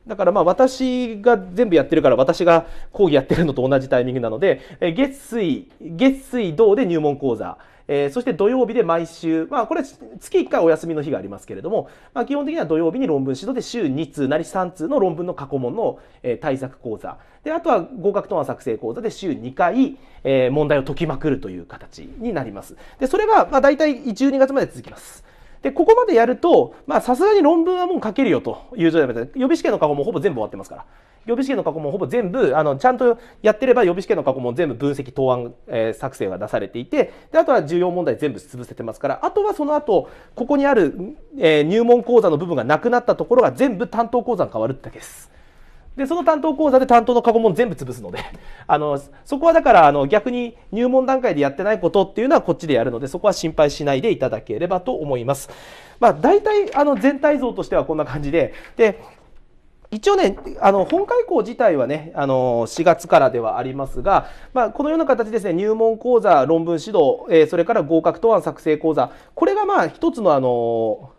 だからまあ私が全部やってるから私が講義やってるのと同じタイミングなので月水月水土で入門講座えー、そして土曜日で毎週、まあ、これ月1回お休みの日がありますけれども、まあ、基本的には土曜日に論文指導で週2通なり3通の論文の過去問の、えー、対策講座であとは合格答案作成講座で週2回、えー、問題を解きまくるという形になりますでそれが、まあ、大体12月まで続きますでここまでやるとさすがに論文はもう書けるよという状態で予備試験の過去もほぼ全部終わってますから予備試験の過去もほぼ全部あのちゃんとやってれば予備試験の過去も全部分析答案、えー、作成が出されていてであとは重要問題全部潰せてますからあとはその後ここにある、えー、入門講座の部分がなくなったところが全部担当講座に変わるってだけです。で、その担当講座で担当の過去問全部潰すので、あの、そこはだから、あの、逆に入門段階でやってないことっていうのはこっちでやるので、そこは心配しないでいただければと思います。まあ、大体、あの、全体像としてはこんな感じで、で、一応ね、あの、本会講自体はね、あの、4月からではありますが、まあ、このような形ですね、入門講座、論文指導、えー、それから合格答案作成講座、これがまあ、一つのあの、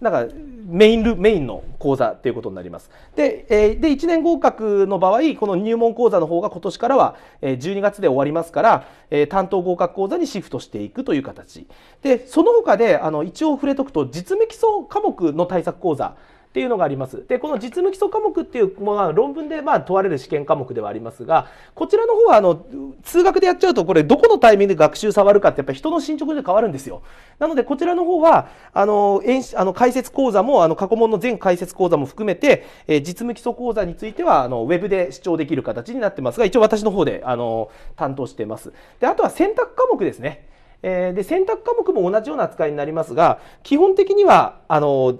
なんかメインルメインの講座ということになります。で、えー、で1年合格の場合、この入門講座の方が今年からは12月で終わりますから、え担当合格講座にシフトしていくという形。で、その他であの一応触れとくと、実務基礎科目の対策講座っていうのがあります。で、この実務基礎科目っていう、まあ、論文でまあ問われる試験科目ではありますが、こちらの方はあの通学でやっちゃうと、これどこのタイミングで学習触るかってやっぱ人の進捗で変わるんですよ。なので、こちらの方は、あの、演あの解説講座も、あの過去問の全解説講座も含めて、えー、実務基礎講座については、あの、ウェブで視聴できる形になってますが、一応私の方で、あの、担当してます。で、あとは選択科目ですね。えー、で、選択科目も同じような扱いになりますが、基本的には、あの、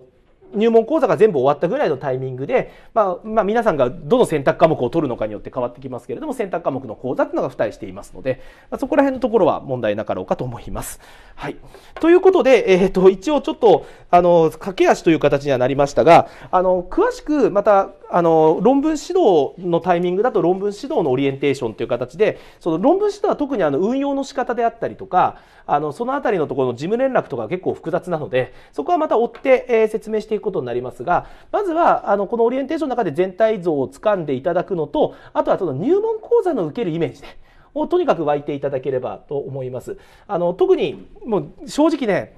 入門講座が全部終わったぐらいのタイミングで、まあ、まあ、皆さんがどの選択科目を取るのかによって変わってきますけれども、選択科目の講座っていうのが付帯していますので、まあ、そこら辺のところは問題なかろうかと思います。はい。ということで、えっ、ー、と、一応ちょっと、あの、駆け足という形にはなりましたが、あの、詳しくまた、あの論文指導のタイミングだと論文指導のオリエンテーションという形でその論文指導は特にあの運用の仕方であったりとかあのその辺りのところの事務連絡とかが結構複雑なのでそこはまた追って、えー、説明していくことになりますがまずはあのこのオリエンテーションの中で全体像をつかんでいただくのとあとはその入門講座の受けるイメージで。をとにかく湧いていただければと思います。あの特にもう正直ね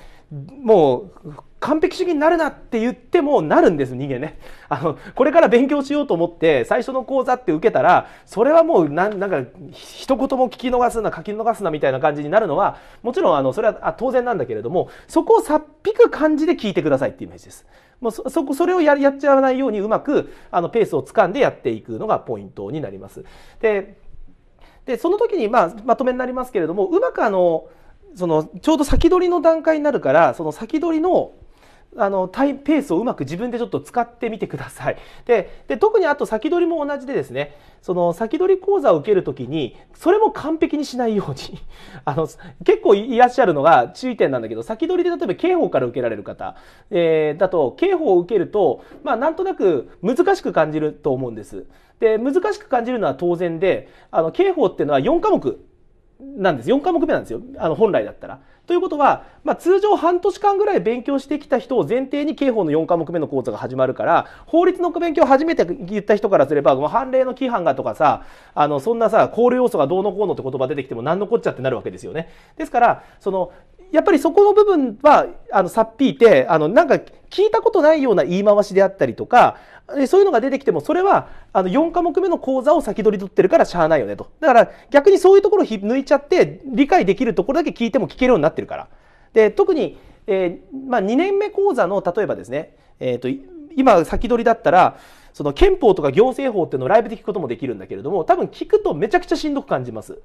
もう完璧主義になるなって言ってもなるんです人間ねあのこれから勉強しようと思って最初の講座って受けたらそれはもうなんか一言も聞き逃すな書き逃すなみたいな感じになるのはもちろんあのそれは当然なんだけれどもそこをさっぴく感じで聞いてくださいっていうイメージです。もうそそこそれをややっちゃわないようにうまくあのペースをつかんでやっていくのがポイントになります。ででその時に、まあ、まとめになりますけれどもうまくあのそのちょうど先取りの段階になるからその先取りのあのタイペースをうまく自分でちょっと使ってみてください。で特にあと先取りも同じでですねその先取り講座を受ける時にそれも完璧にしないように あの結構いらっしゃるのが注意点なんだけど先取りで例えば刑法から受けられる方、えー、だと刑法を受けると、まあ、なんとなく難しく感じると思うんです。で難しく感じるのは当然であの刑法っていうのは4科目なんです4科目目なんですよあの本来だったら。ということは、まあ、通常半年間ぐらい勉強してきた人を前提に刑法の4科目目の講座が始まるから法律の勉強を初めて言った人からすれば判例の規範がとかさあのそんなさ考慮要素がどうのこうのって言葉出てきても何のこっちゃってなるわけですよね。ですからそのやっぱりそこの部分はあのさっぴいてあのなんか聞いたことないような言い回しであったりとかそういうのが出てきてもそれはあの4科目目の講座を先取り取ってるからしゃあないよねとだから逆にそういうところを抜いちゃって理解できるところだけ聞いても聞けるようになってるから。で特に、えー、まあ、2年目講座の例えばですね、えーと今先取りだったらその憲法とか行政法っていうのをライブで聞くこともできるんだけれども多分聞くとめちゃくちゃしんどく感じます。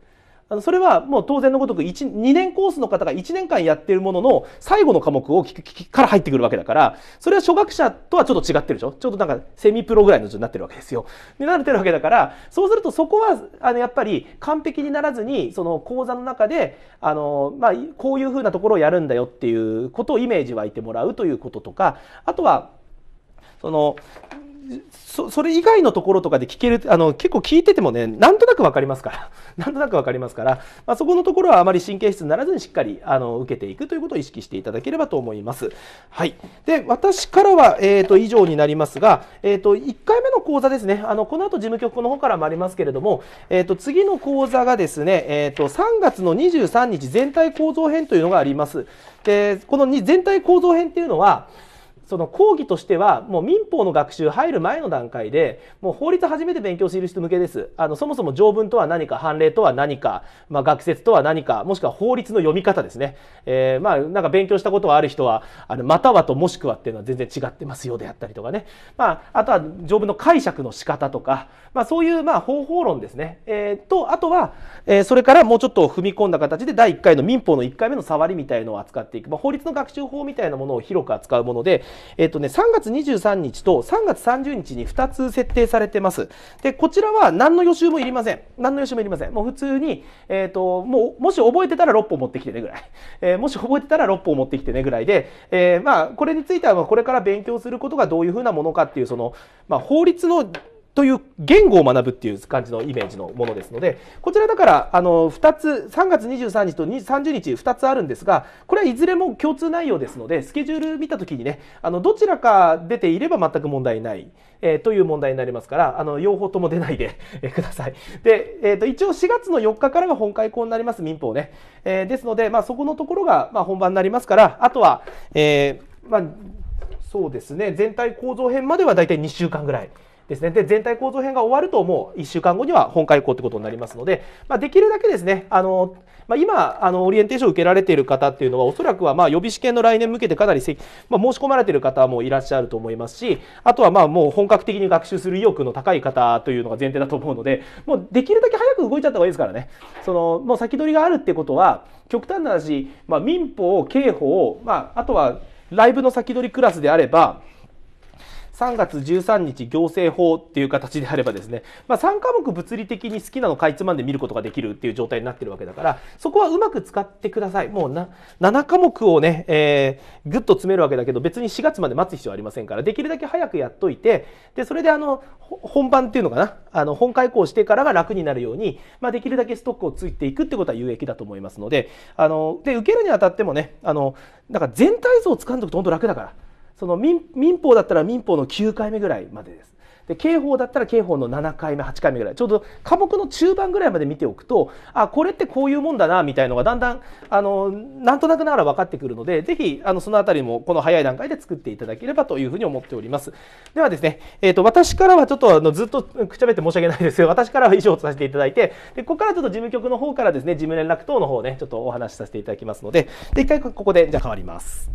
あのそれはもう当然のごとく1 2年コースの方が1年間やってるものの最後の科目を聞くから入ってくるわけだからそれは初学者とはちょっと違ってるでしょちょっとなんかセミプロぐらいのになってるわけですよ。になってるわけだからそうするとそこはあのやっぱり完璧にならずにその講座の中であの、まあ、こういうふうなところをやるんだよっていうことをイメージ湧いてもらうということとかあとはそのそそれ以外のところとかで聞けるあの結構聞いててもねなんとなく分かりますから なんとなく分かりますから、まあ、そこのところはあまり神経質にならずにしっかりあの受けていくということを意識していただければと思います。はい、で私からは、えーと、以上になりますが、えーと、1回目の講座ですねあのこの後事務局の方からもありますけれども、えーと、次の講座がですね、えー、と3月の23日全体構造編というのがあります。でこの全体構造編っていうのはその講義としてはもう民法の学習入る前の段階でもう法律初めて勉強する人向けですあのそもそも条文とは何か判例とは何か、まあ、学説とは何かもしくは法律の読み方ですね、えー、まあなんか勉強したことはある人はあのまたはともしくはっていうのは全然違ってますよであったりとかね、まあ、あとは条文の解釈の仕方とか、まあ、そういうまあ方法論ですね、えー、とあとは、えー、それからもうちょっと踏み込んだ形で第1回の民法の1回目の触りみたいのを扱っていく、まあ、法律の学習法みたいなものを広く扱うものでえっ、とね、3月23日と3月30日に2つ設定されてます。で、こちらは何の予習もいりません。何の予習もいりません。もう普通に、えっ、ー、と、もう、もし覚えてたら6本持ってきてねぐらい。えー、もし覚えてたら6本持ってきてねぐらいで、えまあ、これについてはこれから勉強することがどういうふうなものかっていう、その、まあ、法律のという言語を学ぶっていう感じのイメージのものですのでこちらだからあの二つ3月23日と30日2つあるんですがこれはいずれも共通内容ですのでスケジュール見たときにねあのどちらか出ていれば全く問題ない。えー、という問題になりますから、あの、両方とも出ないで、えー、ください。で、えっ、ー、と、一応4月の4日からが本会校になります、民法ね。えですので、まあ、そこのところが、まあ、本番になりますから、あとは、えまあ、そうですね、全体構造編までは大体2週間ぐらい。ですねで全体構造編が終わるともう1週間後には本開講ってことになりますので、まあ、できるだけですねあの、まあ、今あのオリエンテーションを受けられている方っていうのはおそらくはま予備試験の来年向けてかなり、まあ、申し込まれている方もいらっしゃると思いますしあとはまあもう本格的に学習する意欲の高い方というのが前提だと思うのでもうできるだけ早く動いちゃった方がいいですからねそのもう先取りがあるってことは極端な話、ま民法刑法、まあとはライブの先取りクラスであれば3月13日行政法っていう形であればですね、まあ、3科目物理的に好きなのかいつまんで見ることができるっていう状態になってるわけだからそこはうまく使ってくださいもうな7科目をね、えー、ぐっと詰めるわけだけど別に4月まで待つ必要はありませんからできるだけ早くやっといてでそれであの本番っていうのかなあの本開講してからが楽になるように、まあ、できるだけストックをついていくってことは有益だと思いますのであので受けるにあたってもねあのなんか全体像をつかんでおくと本当楽だから。その民法だったら民法の9回目ぐらいまでです。で刑法だったら刑法の7回目8回目ぐらいちょうど科目の中盤ぐらいまで見ておくとあこれってこういうもんだなみたいのがだんだんあのなんとなくながら分かってくるのでぜひあのその辺りもこの早い段階で作っていただければというふうに思っておりますではですね、えーと、私からはちょっとあのずっとくちゃべって申し訳ないですが私からは以上とさせていただいてでここからちょっと事務局の方からですね事務連絡等の方ねちょっとお話しさせていただきますのでで一回ここでじゃあ変わります。